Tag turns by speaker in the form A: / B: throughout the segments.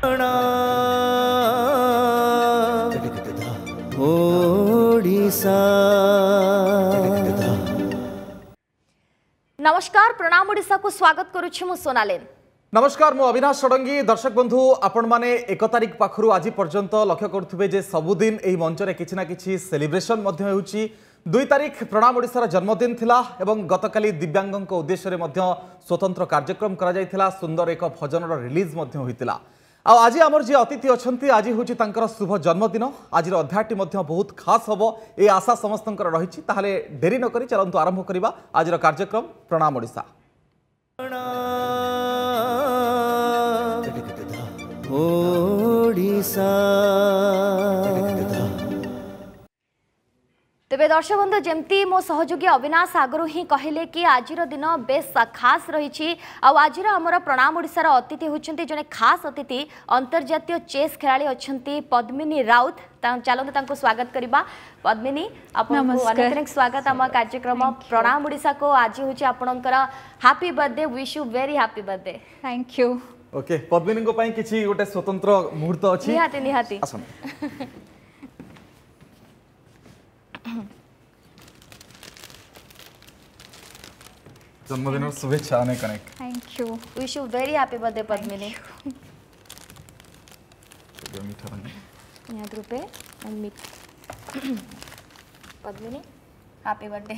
A: নমস্কার প্রণাম ওড়িশাকু স্বাগত করুছি মু সোনালেন নমস্কার মু
B: অবিনাশ ষড়ঙ্গী দর্শক বন্ধু আপনার এক তারিখ পাখু আজ পর্যন্ত লক্ষ্য করুবে যে সবুদিন এই মঞ্চরে কিছু না কিছু সেলিব্রেসন হচ্ছে দুই তারিখ প্রণাম ওড়িশার জন্মদিন লা এবং গতকালি দিব্যাঙ্গঙ্ উদ্দেশ্যে স্বতন্ত্র কার্যক্রম করা সুন্দর এক ভজনর রিলিজ হয়েছিল ଆଉ ଆଜି ଆମର ଯିଏ ଅତିଥି ଅଛନ୍ତି ଆଜି ହେଉଛି ତାଙ୍କର ଶୁଭ ଜନ୍ମଦିନ ଆଜିର ଅଧ୍ୟାୟଟି ମଧ୍ୟ ବହୁତ ଖାସ୍ ହେବ ଏ ଆଶା ସମସ୍ତଙ୍କର ରହିଛି ତାହେଲେ ଡେରି ନ କରି ଚାଲନ୍ତୁ ଆରମ୍ଭ କରିବା ଆଜିର କାର୍ଯ୍ୟକ୍ରମ ପ୍ରଣାମ ଓଡ଼ିଶା
A: ତେବେ ଦର୍ଶକ ବନ୍ଧୁ ଯେମିତି ମୋ ସହଯୋଗୀ ଅବିନାଶ ଆଗରୁ ହିଁ କହିଲେ କି ଆଜିର ଦିନ ବେଶ୍ ଖାସ୍ ରହିଛି ଆଉ ଆଜିର ଆମର ପ୍ରଣାମ ଓଡ଼ିଶାର ଅତିଥି ହେଉଛନ୍ତି ଜଣେ ଖାସ୍ ଅତିଥି ଅନ୍ତର୍ଜାତୀୟ ଚେସ୍ ଖେଳାଳି ଅଛନ୍ତି ପଦ୍ମିନୀ ରାଉତ ଚାଲନ୍ତୁ ତାଙ୍କୁ ସ୍ୱାଗତ କରିବା ପଦ୍ମିନୀ ଆପଣଙ୍କୁ ଅନେକ ଅନେକ ସ୍ୱାଗତ ଆମ କାର୍ଯ୍ୟକ୍ରମ ପ୍ରଣାମ ଓଡ଼ିଶାକୁ ଆଜି ହେଉଛି ଆପଣଙ୍କର happy birthday wish you very happy birthday thank you
B: okay ପଦ୍ମିନୀଙ୍କ ପାଇଁ କିଛି ଗୋଟେ ସ୍ୱତନ୍ତ୍ର ମୁହୂର୍ତ୍ତ ଅଛି ନିହାତି ନିହାତି ଆସନ୍ତୁ जन्मदिन और शुभेच्छा आने का
A: thank you wish you very happy birthday Padmini
B: thank you मीठा बने
A: याद रुपए मम्मी पद्मिनी हैप्पी बर्थडे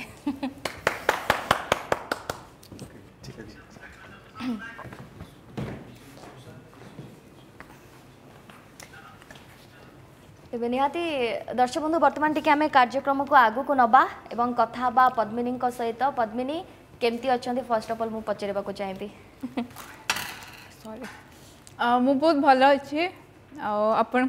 A: ठीक दर्शक बंधु बर्तमान टी आम कार्यक्रम को आग को नवा कथा पद्मिनी सहित पद्मिनी केमती अच्छा फर्स्ट अफ अल मुझे पचार सरी मुझे भल अच्छे आम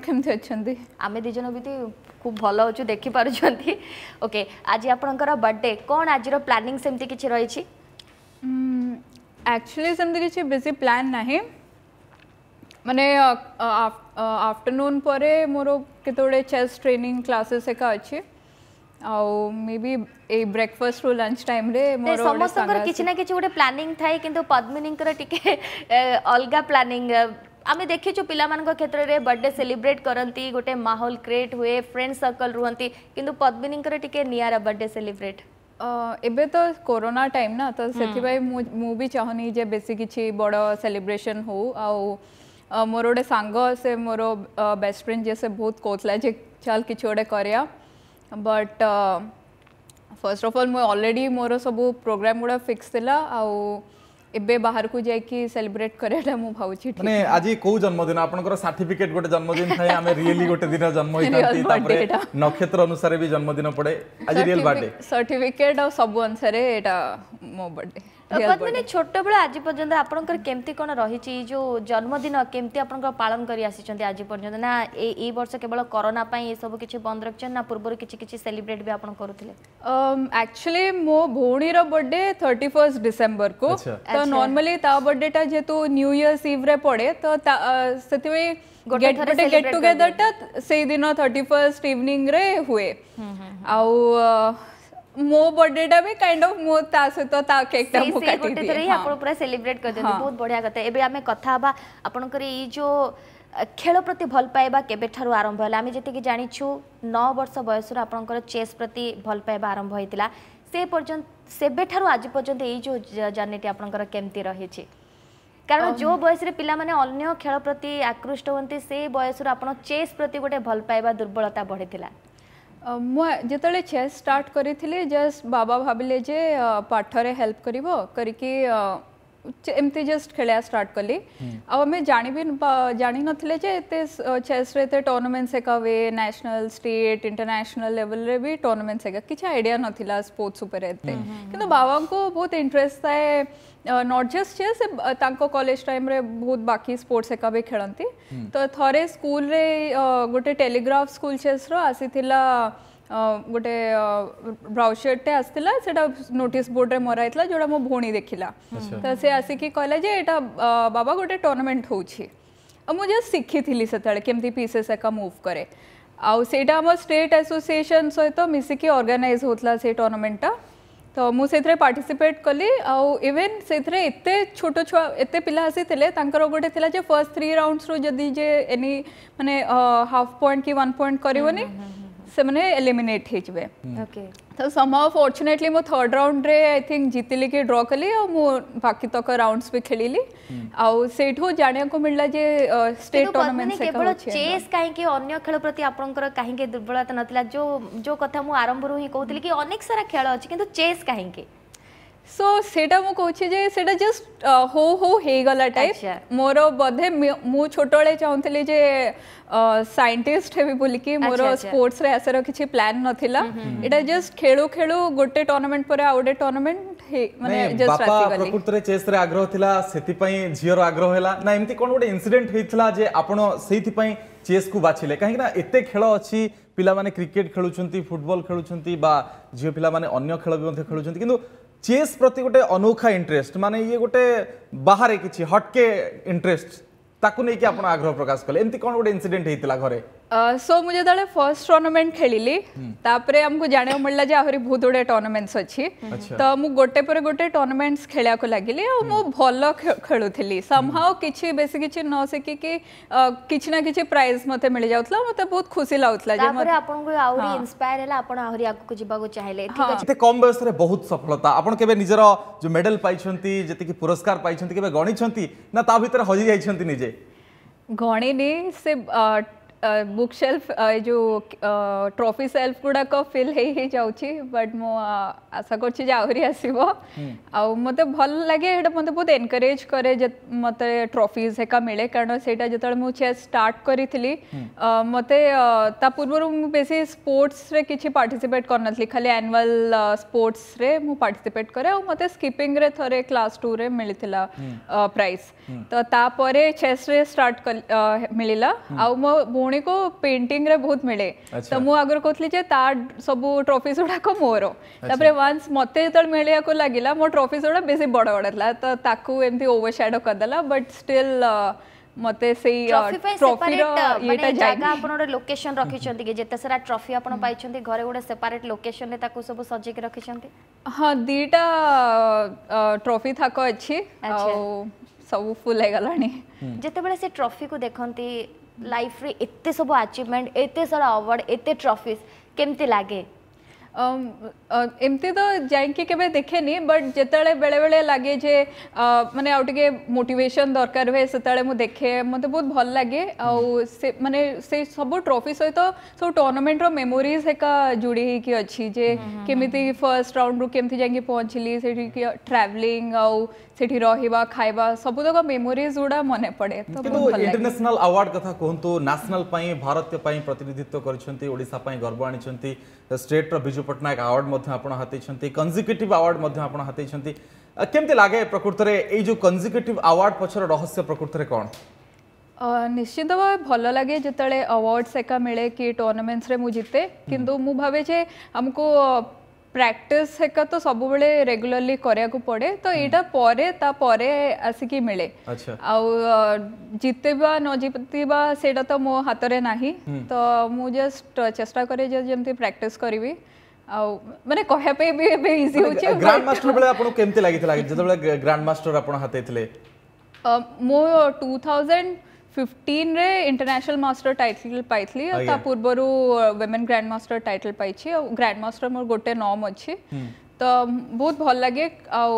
A: आम दिज भी तो खूब भल अच्छे देखी पार्टी ओके आज आपर बर्थडे कौन आज प्लानिंग सेमती किसी रही एक्चुअली सेमती किसी बेसि प्लां ना मैंने
C: आफ्टरनून पर मोर के चेस ट्रेनिंग क्लासेस एका अच्छी
A: ଆଉ ମେ ବି ଏଇ ବ୍ରେକଫାଷ୍ଟ ରୁ ଲଞ୍ଚ ଟାଇମରେ ମୋର किछ ना किछ କିଛି प्लानिंग ପ୍ଲାନିଂ किंतु पद्मिनी कर टिके ଅଲଗା प्लानिंग आम देखी पिला क्षेत्र में बर्थडे सेलिब्रेट करती गोटे माहौल क्रिएट हुए फ्रेंड सर्कल रुहति कि पद्मिनी टी निरा बर्थडे सेलिब्रेट एबे तो कोरोना टाइम ना तो से
C: मु भी चाहनी जे बेसी किसी बड़ सेलिब्रेशन हो मोर गोटे सांग से मोर बेस्ट फ्रेंड जे से बहुत कहला जे चल कि गोटे कराया बट फर्स्ट अफ अल मु अलरेडी मोर सब प्रोग्राम गुड़ा फिक्स थिला आउ एबे बाहर को जाई सेलिब्रेट करेटा मु भाउची माने आज
B: को जन्मदिन आपनकर सर्टिफिकेट गोटे जन्मदिन थाए हमें रियली गोटे दिन जन्म होइतांती तापरे नक्षत्र अनुसार भी जन्मदिन पड़े आज रियल बर्थडे
A: सर्टिफिकेट आ सब अनुसार एटा मो बर्थडे ପଦ୍ମିନୀ ଛୋଟବେଳୁ ଆଜି ପର୍ଯ୍ୟନ୍ତ ଆପଣଙ୍କର କେମିତି କ'ଣ ରହିଛି ଏଇ ଯେଉଁ ଜନ୍ମଦିନ କେମିତି ଆପଣଙ୍କର ପାଳନ କରି ଆସିଛନ୍ତି ଆଜି ପର୍ଯ୍ୟନ୍ତ ନା ଏଇ ଏଇ ବର୍ଷ କେବଳ କରୋନା ପାଇଁ ଏସବୁ କିଛି ବନ୍ଦ ରଖିଛନ୍ତି ନା ପୂର୍ବରୁ କିଛି କିଛି ସେଲିବ୍ରେଟ୍ ବି ଆପଣ କରୁଥିଲେ
C: ଆକ୍ଚୁଆଲି ମୋ ଭଉଣୀର ବର୍ଥଡେ ଥର୍ଟି ଫର୍ଷ୍ଟ ଡିସେମ୍ବରକୁ ତ ନର୍ମାଲି ତା ବର୍ଥଡେଟା ଯେହେତୁ ନ୍ୟୁ ଇୟର୍ସ ଇଭ୍ରେ ପଡ଼େ ତ ସେଥିପାଇଁ ଗୋଟେ ଗେଟ୍ ଟୁଗେଦରଟା ସେଇଦିନ ଥର୍ଟି ଫର୍ଷ୍ଟ ଇଭିନିଂରେ ହୁଏ
A: ଆଉ ମୋ ବର୍ଥଡେ ଟା ବି କାଇଣ୍ଡ ଅଫ ମୋ ତା ସହିତ ତା କେକ୍ ଟା ମୁଁ କାଟି ଦିଏ ସେଇ ଆପଣ ପୁରା ସେଲିବ୍ରେଟ କରିଦିଅନ୍ତି ବହୁତ ବଢିଆ କଥା ଏବେ ଆମେ କଥା ହେବା ଆପଣଙ୍କର ଏଇ ଯୋଉ ଖେଳ ପ୍ରତି ଭଲ ପାଇବା କେବେଠାରୁ ଆରମ୍ଭ ହେଲା ଆମେ ଯେତିକି ଜାଣିଛୁ ନଅ ବର୍ଷ ବୟସରୁ ଆପଣଙ୍କର ଚେସ୍ ପ୍ରତି ଭଲ ପାଇବା ଆରମ୍ଭ ହେଇଥିଲା ସେ ପର୍ଯ୍ୟନ୍ତ ସେବେଠାରୁ ଆଜି ପର୍ଯ୍ୟନ୍ତ ଏଇ ଯେଉଁ ଜର୍ଣ୍ଣିଟି ଆପଣଙ୍କର କେମିତି ରହିଛି କାରଣ ଯେଉଁ ବୟସରେ ପିଲାମାନେ ଅନ୍ୟ ଖେଳ ପ୍ରତି ଆକୃଷ୍ଟ ହୁଅନ୍ତି ସେ ବୟସରୁ ଆପଣ ଚେସ୍ ପ୍ରତି ଗୋଟେ ଭଲ ପାଇବା ଦୁର୍ବଳତା ବଢ଼ିଥିଲା અમોએ જેતળે છે સ્ટાર્ટ કરી થીલે જસ્ટ બાબા ભાભી લેજે પાઠરે હેલ્પ કરીબો
C: કરી કે एमती जस्ट खेल स्टार्ट कली हम्म. आम जानी जाणी नी चेस टोर्नामेंट्स एक हुए न्यासनाल स्टेट इंटरनेशनल लेवल रे भी टोर्नामेंट्स एक कि आईडिया नाला स्पोर्ट्स कि बाबा को बहुत इंटरेस्ट थाए नट जस्ट से कलेज टाइम बहुत बाकी स्पोर्ट्स एका भी खेलती तो थे स्कूल गोटे टेलीग्राफ स्कूल चेस्र आसी ଗୋଟେ ବ୍ରାଉସରଟେ ଆସିଥିଲା ସେଟା ନୋଟିସ୍ ବୋର୍ଡରେ ମରା ହେଇଥିଲା ଯୋଉଟା ମୋ ଭଉଣୀ ଦେଖିଲା ତ ସେ ଆସିକି କହିଲା ଯେ ଏଇଟା ବାବା ଗୋଟେ ଟୁର୍ଣ୍ଣାମେଣ୍ଟ ହେଉଛି ଆଉ ମୁଁ ଜଷ୍ଟ ଶିଖିଥିଲି ସେତେବେଳେ କେମିତି ପିସେସ୍ ଏକା ମୁଭ୍ କରେ ଆଉ ସେଇଟା ଆମ ଷ୍ଟେଟ୍ ଆସୋସିଏସନ୍ ସହିତ ମିଶିକି ଅର୍ଗାନାଇଜ୍ ହେଉଥିଲା ସେଇ ଟୁର୍ଣ୍ଣାମେଣ୍ଟଟା ତ ମୁଁ ସେଥିରେ ପାର୍ଟିସିପେଟ୍ କଲି ଆଉ ଇଭେନ୍ ସେଥିରେ ଏତେ ଛୋଟ ଛୁଆ ଏତେ ପିଲା ଆସିଥିଲେ ତାଙ୍କର ଗୋଟେ ଥିଲା ଯେ ଫର୍ଷ୍ଟ ଥ୍ରୀ ରାଉଣ୍ଡସରୁ ଯଦି ଯେ ଏନି ମାନେ ହାଫ୍ ପଏଣ୍ଟ କି ୱାନ୍ ପଏଣ୍ଟ କରିବନି ସେମାନେ ଏଲିମିନେଟ୍ ହେଇଯିବେ ତ ସମହାଓ ଫର୍ଚୁନେଟଲି ମୁଁ ଥର୍ଡ଼ ରାଉଣ୍ଡରେ ଆଇ ଥିଙ୍କ ଜିତିଲି କି ଡ୍ର କଲି ଆଉ ମୁଁ ବାକି ତକ ରାଉଣ୍ଡସ୍ ବି ଖେଳିଲି ଆଉ ସେଇଠୁ ଜାଣିବାକୁ ମିଳିଲା ଯେ ଷ୍ଟେଟ୍ ଟୁର୍ଣ୍ଣାମେଣ୍ଟ କେବଳ ଚେସ୍
A: କାହିଁକି ଅନ୍ୟ ଖେଳ ପ୍ରତି ଆପଣଙ୍କର କାହିଁକି ଦୁର୍ବଳତା ନଥିଲା ଯୋଉ ଯୋଉ କଥା ମୁଁ ଆରମ୍ଭରୁ ହିଁ କହୁଥିଲି କି ଅନେକ ସାରା ଖେଳ ଅଛି କିନ୍ତୁ ଚେସ୍ କାହିଁକି সো সেটা মু
C: কହୁଛି যে সেটা জাস্ট হো হো ହେଇଗଲା ଟାଇପ୍ ମୋର ବୋଧେ ମୁଁ ଛୋଟବେଳେ ଚାହୁଁଥିଲି ଯେ ସାଇଣ୍ଟିଷ୍ଟ ହେବି ବୋଲିକି ମୋର ସ୍ପୋର୍ଟସରେ ଆସିବାର କିଛି ପ୍ଲାନ୍ ନଥିଲା ଏଇଟା ଜଷ୍ଟ ଖେଳୁ ଖେଳୁ ଗୋଟେ ଟୁର୍ଣ୍ଣାମେଣ୍ଟ ପରେ ଆଉ ଗୋଟେ ଟୁର୍ଣ୍ଣାମେଣ୍ଟ ମାନେ ଜଷ୍ଟ ଆସିଗଲି
B: ପ୍ରକୃତରେ ଚେସ୍ରେ ଆଗ୍ରହ ଥିଲା ସେଥିପାଇଁ ଝିଅର ଆଗ୍ରହ ହେଲା ନା ଏମିତି କ'ଣ ଗୋଟେ ଇନସିଡେଣ୍ଟ ହେଇଥିଲା ଯେ ଆପଣ ସେଇଥିପାଇଁ ଚେସ୍କୁ ବାଛିଲେ କାହିଁକିନା ଏତେ ଖେଳ ଅଛି ପିଲାମାନେ କ୍ରିକେଟ୍ ଖେଳୁଛନ୍ତି ଫୁଟବଲ ଖେଳୁଛନ୍ତି ବା ଝିଅ ପିଲାମାନେ ଅନ୍ୟ ଖେଳ ବି ମଧ୍ୟ ଖେଳୁଛନ୍ତି କିନ୍ତୁ चेस प्रति गोटे अनोखा इंटरेस्ट मान ये गोटे बाहर किसी हटके इंटरेस्ट ताकू नहीं आग्रह प्रकाश कले एमती कौन गोटे इनसीडेट होता घरे
C: सो मुझे जो फर्स्ट टूर्नामेंट खेली तापर आमको जाना मिलला जे आहरी बहुत गुड़े टूर्नामेंट्स अच्छी तो मु गोटे पर गोटे टूर्नामेंट्स खेला लगिली आ मु भल खेलुली समहाउ किछि बेसी किछि न सिकि कि ना किछि प्राइज मते मिल जाउतला मते बहुत खुशी लाउतला
B: कम बयस बहुत सफलता आपन जो मेडल पाइछंती जति कि पुरस्कार पाइछंती केबे गणिछंती ना ता हजि जाइछंती निजे
C: गणिनी से बुक सेल्फ जो ट्रॉफी सेल्फ गुड़ाक फिल बट मु आशा कर आहरी आस मत भल लगे मतलब बहुत एनकरेज कै जत मते ट्रॉफीज हेका मिले कारण से जो चेस स्टार्ट करी मत पूर्व बेस स्पोर्ट्स रे किसी कर नी खाली एनुआल स्पोर्ट्स मुझे पार्टीसीपेट करे और स्कीपिंग थे क्लास टू रे मिली प्राइज तो चेस्ट स्टार्ट मिल आ ଭଉଣୀକୁ ପେଣ୍ଟିଂରେ ବହୁତ ମିଳେ ତ ମୁଁ ଆଗରୁ କହୁଥିଲି ଯେ ତା ସବୁ ଟ୍ରଫିସ୍ ଗୁଡ଼ାକ ମୋର ତାପରେ ୱାନ୍ସ ମୋତେ ଯେତେବେଳେ ମିଳିବାକୁ ଲାଗିଲା ମୋ ଟ୍ରଫିସ୍ ଗୁଡ଼ା ବେଶୀ ବଡ଼ ବଡ଼ ଥିଲା ତ ତାକୁ ଏମିତି ଓଭର ସ୍ୟାଡ଼ୋ କରିଦେଲା ବଟ୍ ଷ୍ଟିଲ୍ ମତେ ସେଇ ଟ୍ରଫିର ଇଏଟା ଜାଗା ଆପଣ
A: ଗୋଟେ ଲୋକେସନ ରଖିଛନ୍ତି କି ଯେତେ ସାରା ଟ୍ରଫି ଆପଣ ପାଇଛନ୍ତି ଘରେ ଗୋଟେ ସେପାରେଟ୍ ଲୋକେସନରେ ତାକୁ ସବୁ ସଜେଇକି ରଖିଛନ୍ତି
C: ହଁ ଦିଟା ଟ୍ରଫି
A: ଥାକ ଅଛି ଆଉ ସବୁ ଫୁଲ ହେଇଗଲାଣି ଯେତେବେଳେ ସେ ଟ୍ରଫିକୁ ଦେଖନ୍ତି लाइफ रे इत्ते सब अचीवमेंट इत्ते सारा अवार्ड इत्ते ट्रॉफीज केमते लागे एमती तो जाके के देखे नहीं बट जिते बेले बेले लगे
C: जे मैंने आगे मोटेसन दरकार हुए से मुझे देखे मत बहुत भल लगे आने से सब ट्रफि सहित सब टूर्नामेंट रेमोरीज एक जोड़ी अच्छी जे केमी फर्स्ट राउंड रू के जाइ पहुँचली ट्रावेलींग आउ সেটি রহবা খাইবা সবুতক মেমোরিজ গুড়া মনে পড়ে কিন্তু ইন্টারন্যাশনাল
B: আওয়ার্ড কথা কুহতু ন্যাশনাল পাই ভারতীয় পাই প্রতিনিধিত্ব করছেন ওড়িশা পাই গর্ব আনিছেন স্টেটর বিজু পট্টনাক আওয়ার্ড মধ্যে আপনার হাতেছেন কনজিকুটিভ আওয়ার্ড মধ্যে আপনার হাতেছেন কেমতি লাগে প্রকৃতরে এই যে কনজিকুটিভ আওয়ার্ড পছর রহস্য প্রকৃতরে কোণ
C: ନିଶ୍ଚିତ ଭାବେ ଭଲ ଲାଗେ ଯେତେବେଳେ ଆୱାର୍ଡ଼ସ୍ ଏକା ମିଳେ କି ଟୁର୍ଣ୍ଣାମେଣ୍ଟସରେ ମୁଁ ଜିତେ କିନ୍ତୁ ମୁଁ ଭାବେ ଯେ ଆମକୁ ପ୍ରାକ୍ଟିସ୍ ହେକା ତ ସବୁବେଳେ ରେଗୁଲାରଲି କରିବାକୁ ପଡ଼େ ତ ଏଇଟା ପରେ ତାପରେ ଆସିକି ମିଳେ ଆଉ ଜିତିବା ନ ଜିତିବା ସେଇଟା ତ ମୋ ହାତରେ ନାହିଁ ତ ମୁଁ ଜଷ୍ଟ ଚେଷ୍ଟା କରେ ଯେ ଯେମିତି ପ୍ରାକ୍ଟିସ୍ କରିବି ଆଉ ମାନେ କହିବା ପାଇଁ ବି ଏବେ ଇଜି ହେଉଛି ଗ୍ରାଣ୍ଡ ମାଷ୍ଟର
B: ବେଳେ ଆପଣଙ୍କୁ କେମିତି ଲାଗିଥିଲା ଯେତେବେଳେ ଗ୍ରାଣ୍ଡ ମାଷ୍ଟର ଆପଣ ହାତେଇଥିଲେ
C: ମୁଁ ଟୁ ଥାଉଜେଣ୍ଡ ફિફ્ટીનરે ઇન્ટરનેશનલ માસ્ટર ટાઇટલ ପାଇଥିଲି ତା ପୂର୍ବରୁ ୱିମେନ୍ ଗ୍ରାଣ୍ଡ ମାଷ୍ଟର ଟାଇଟଲ ପାଇଛି ଆଉ ଗ୍ରାଣ୍ଡ ମାଷ୍ଟର ମୋର ଗୋଟେ ନମ୍ ଅଛି ତ ବହୁତ ଭଲ ଲାଗେ ଆଉ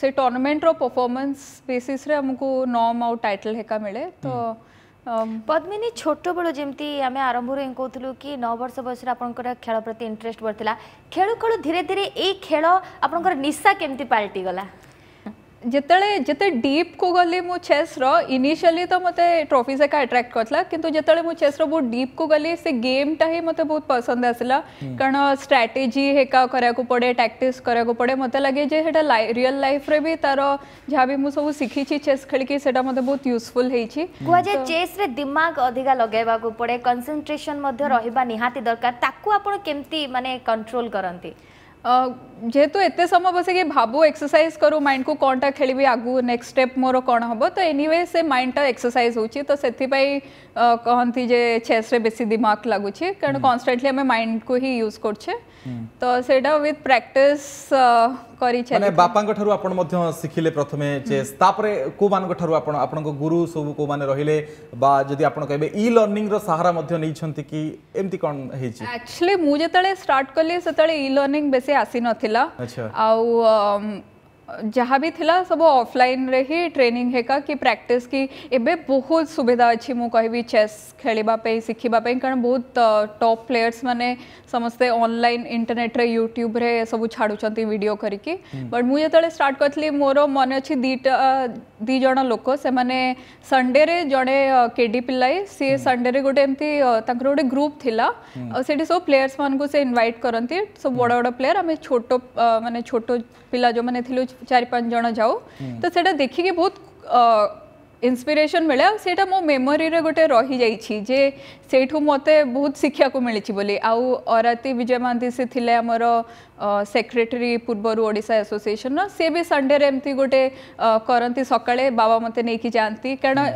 C: ସେ
A: ଟୁର୍ଣ୍ଣାମେଣ୍ଟର ପରଫର୍ମାନ୍ସ ବେସିସ୍ରେ ଆମକୁ ନମ୍ ଆଉ ଟାଇଟଲ ହେକା ମିଳେ ତ ପଦ୍ମିନୀ ଛୋଟବେଳୁ ଯେମିତି ଆମେ ଆରମ୍ଭରୁ ହିଁ କହୁଥିଲୁ କି ନଅ ବର୍ଷ ବୟସରେ ଆପଣଙ୍କର ଖେଳ ପ୍ରତି ଇଣ୍ଟରେଷ୍ଟ ବଢ଼ିଥିଲା ଖେଳୁ ଖେଳୁ ଧୀରେ ଧୀରେ ଏଇ ଖେଳ ଆପଣଙ୍କର ନିଶା କେମିତି ପାଲଟିଗଲା
C: ଯେତେବେଳେ ଯେତେ ଡିପ୍କୁ ଗଲି ମୁଁ ଚେସ୍ର ଇନିସିଆଲି ତ ମୋତେ ଟ୍ରଫିଜ୍ ଏକା ଆଟ୍ରାକ୍ଟ କରିଥିଲା କିନ୍ତୁ ଯେତେବେଳେ ମୁଁ ଚେସ୍ର ବହୁତ ଡିପ୍କୁ ଗଲି ସେ ଗେମ୍ଟା ହିଁ ମୋତେ ବହୁତ ପସନ୍ଦ ଆସିଲା କାରଣ ଷ୍ଟ୍ରାଟେଜି ହେକା କରିବାକୁ ପଡ଼େ ଟାକ୍ଟିକ୍ସ କରିବାକୁ ପଡ଼େ ମୋତେ ଲାଗେ ଯେ ସେଇଟା ରିଅଲ୍ ଲାଇଫ୍ରେ
A: ବି ତାର ଯାହା ବି ମୁଁ ସବୁ ଶିଖିଛି ଚେସ୍ ଖେଳିକି ସେଇଟା ମୋତେ ବହୁତ ୟୁଜଫୁଲ୍ ହେଇଛି କୁହାଯାଏ ଚେସ୍ରେ ଦିମାଗ ଅଧିକା ଲଗାଇବାକୁ ପଡ଼େ କନସେନ୍ଟ୍ରେସନ୍ ମଧ୍ୟ ରହିବା ନିହାତି ଦରକାର ତାକୁ ଆପଣ କେମିତି ମାନେ କଣ୍ଟ୍ରୋଲ୍ କରନ୍ତି जेहेतु तो एत समय बस कि भाव एक्सरसाइज करूँ माइंड
C: को कौनटा खेल आगू नेक्स्ट स्टेप मोर कौन हम तो एनिवे से माइंड टा एक्सरसाइज हो तो से कहती जे चेस्रे बेस दिमाग लगुच कारण हम्म. आम माइंड को ही यूज करे ତ ସେଇଟା ୱିଥ୍ ପ୍ରାକ୍ଟିସ୍ କରିଛି ମାନେ
B: ବାପାଙ୍କ ଠାରୁ ଆପଣ ମଧ୍ୟ ଶିଖିଲେ ପ୍ରଥମେ ଚେସ୍ ତାପରେ କୋଉମାନଙ୍କ ଠାରୁ ଆପଣ ଆପଣଙ୍କ ଗୁରୁ ସବୁ କୋଉମାନେ ରହିଲେ ବା ଯଦି ଆପଣ କହିବେ ଇ ଲର୍ଣ୍ଣିଂର ସାହାରା ମଧ୍ୟ ନେଇଛନ୍ତି କି ଏମିତି କ'ଣ ହେଇଛି
C: ଆକ୍ଚୁଆଲି ମୁଁ ଯେତେବେଳେ ଷ୍ଟାର୍ଟ କଲି ସେତେବେଳେ ଇ ଲର୍ଣ୍ଣିଂ ବେଶୀ ଆସିନଥିଲା ଆଉ जहाँ भी थिला सब ऑफलाइन रे ही ट्रेनिंग हेका कि प्रैक्टिस की एबे बहुत सुविधा अच्छी मु भी चेस खेलिबा पे सिखिबा पे कारण बहुत टॉप प्लेयर्स माने समस्ते ऑनलाइन इंटरनेट रे यूट्यूब रे सब छाड़ुचंती वीडियो करिकी बट हम्म। मु जतले स्टार्ट करथली मोर मन अछि दीटा दी जणा लोक से माने संडे रे जणे केडी पिल्लाई सी संडे हम्म। रे गोटे एंती तांकर गोटे ग्रुप थिला हम्म। सेठी सब प्लेयर्स मान को से इनवाइट करंती सब बड़ा बड़ा प्लेयर हमें छोटो माने छोटो पिला जो माने थिलु ଚାରି ପାଞ୍ଚ ଜଣ ଯାଉ ତ ସେଇଟା ଦେଖିକି ବହୁତ ଇନ୍ସପିରେସନ୍ ମିଳେ ଆଉ ସେଇଟା ମୋ ମେମୋରିରେ ଗୋଟେ ରହିଯାଇଛି ଯେ ସେଇଠୁ ମୋତେ ବହୁତ ଶିଖିବାକୁ ମିଳିଛି ବୋଲି ଆଉ ଅରାତି ବିଜୟ ମହାନ୍ତି ସେ ଥିଲେ ଆମର ସେକ୍ରେଟେରୀ ପୂର୍ବରୁ ଓଡ଼ିଶା ଆସୋସିଏସନ୍ର ସେ ବି ସଣ୍ଡେରେ ଏମିତି ଗୋଟେ କରନ୍ତି ସକାଳେ ବାବା ମୋତେ ନେଇକି ଯାଆନ୍ତି କାରଣ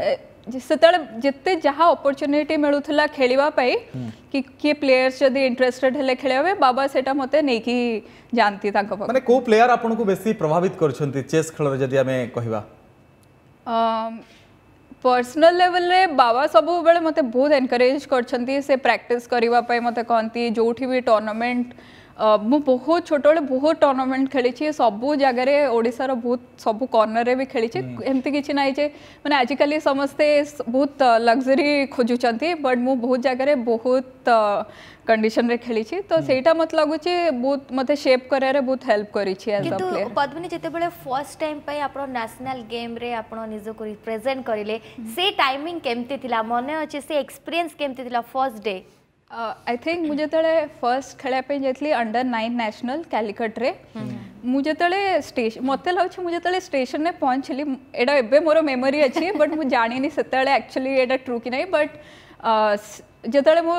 C: जिते जिते जहाँ अपरचुनिटी मिलूला खेल किए प्लेयर्स जब इंटरेस्टेड है खेल बाबा से मतलब
B: प्लेयर आपभावित कर
C: पर्सनल लेवल रे बाबा सब बेले बहुत एनकरेज कर प्राक्ट करने मते कहती जो भी टूर्नामेंट ମୁଁ बहुत छोटे ବହୁତ ଟୁର୍ଣ୍ଣାମେଣ୍ଟ ଖେଳିଛି ସବୁ ଜାଗାରେ ଓଡ଼ିଶାର ବହୁତ ସବୁ କର୍ଣ୍ଣରରେ ବି ଖେଳିଛି ଏମିତି କିଛି ନାହିଁ ଯେ ମାନେ ଆଜିକାଲି ସମସ୍ତେ ବହୁତ ଲକ୍ଜରୀ ଖୋଜୁଛନ୍ତି ବଟ୍ बहुत जगह बहुत ବହୁତ कंडीशन खेली तो हम्म। सेटा मत लगुच बहुत मत सेप कर बहुत हेल्प करिछि एज
A: अ फर्स्ट टाइम पई नेशनल गेम रे आपण निजो हम्म। से टाइमिंग केमते थिला मने से एक्सपीरियंस केमते फर्स्ट डे આઈ થિંક મું જેતળે ફર્સ્ટ ખેળવા
C: ପାଇଁ ଯାଇଥିଲି અંડર 9 નેશનલ કાલિકટરે ମୁଁ ଯେତେବେଳେ ଷ୍ଟେସନ ମୋତେ ଲାଗୁଛି ମୁଁ ଯେତେବେଳେ ଷ୍ଟେସନରେ ପହଞ୍ଚିଲି ଏଇଟା ଏବେ ମୋର ମେମୋରି ଅଛି ବଟ୍ ମୁଁ ଜାଣିନି ସେତେବେଳେ ଆକ୍ଚୁଆଲି ଏଇଟା ଟ୍ରୁ କି ନାହିଁ ବଟ୍ ଯେତେବେଳେ ମୁଁ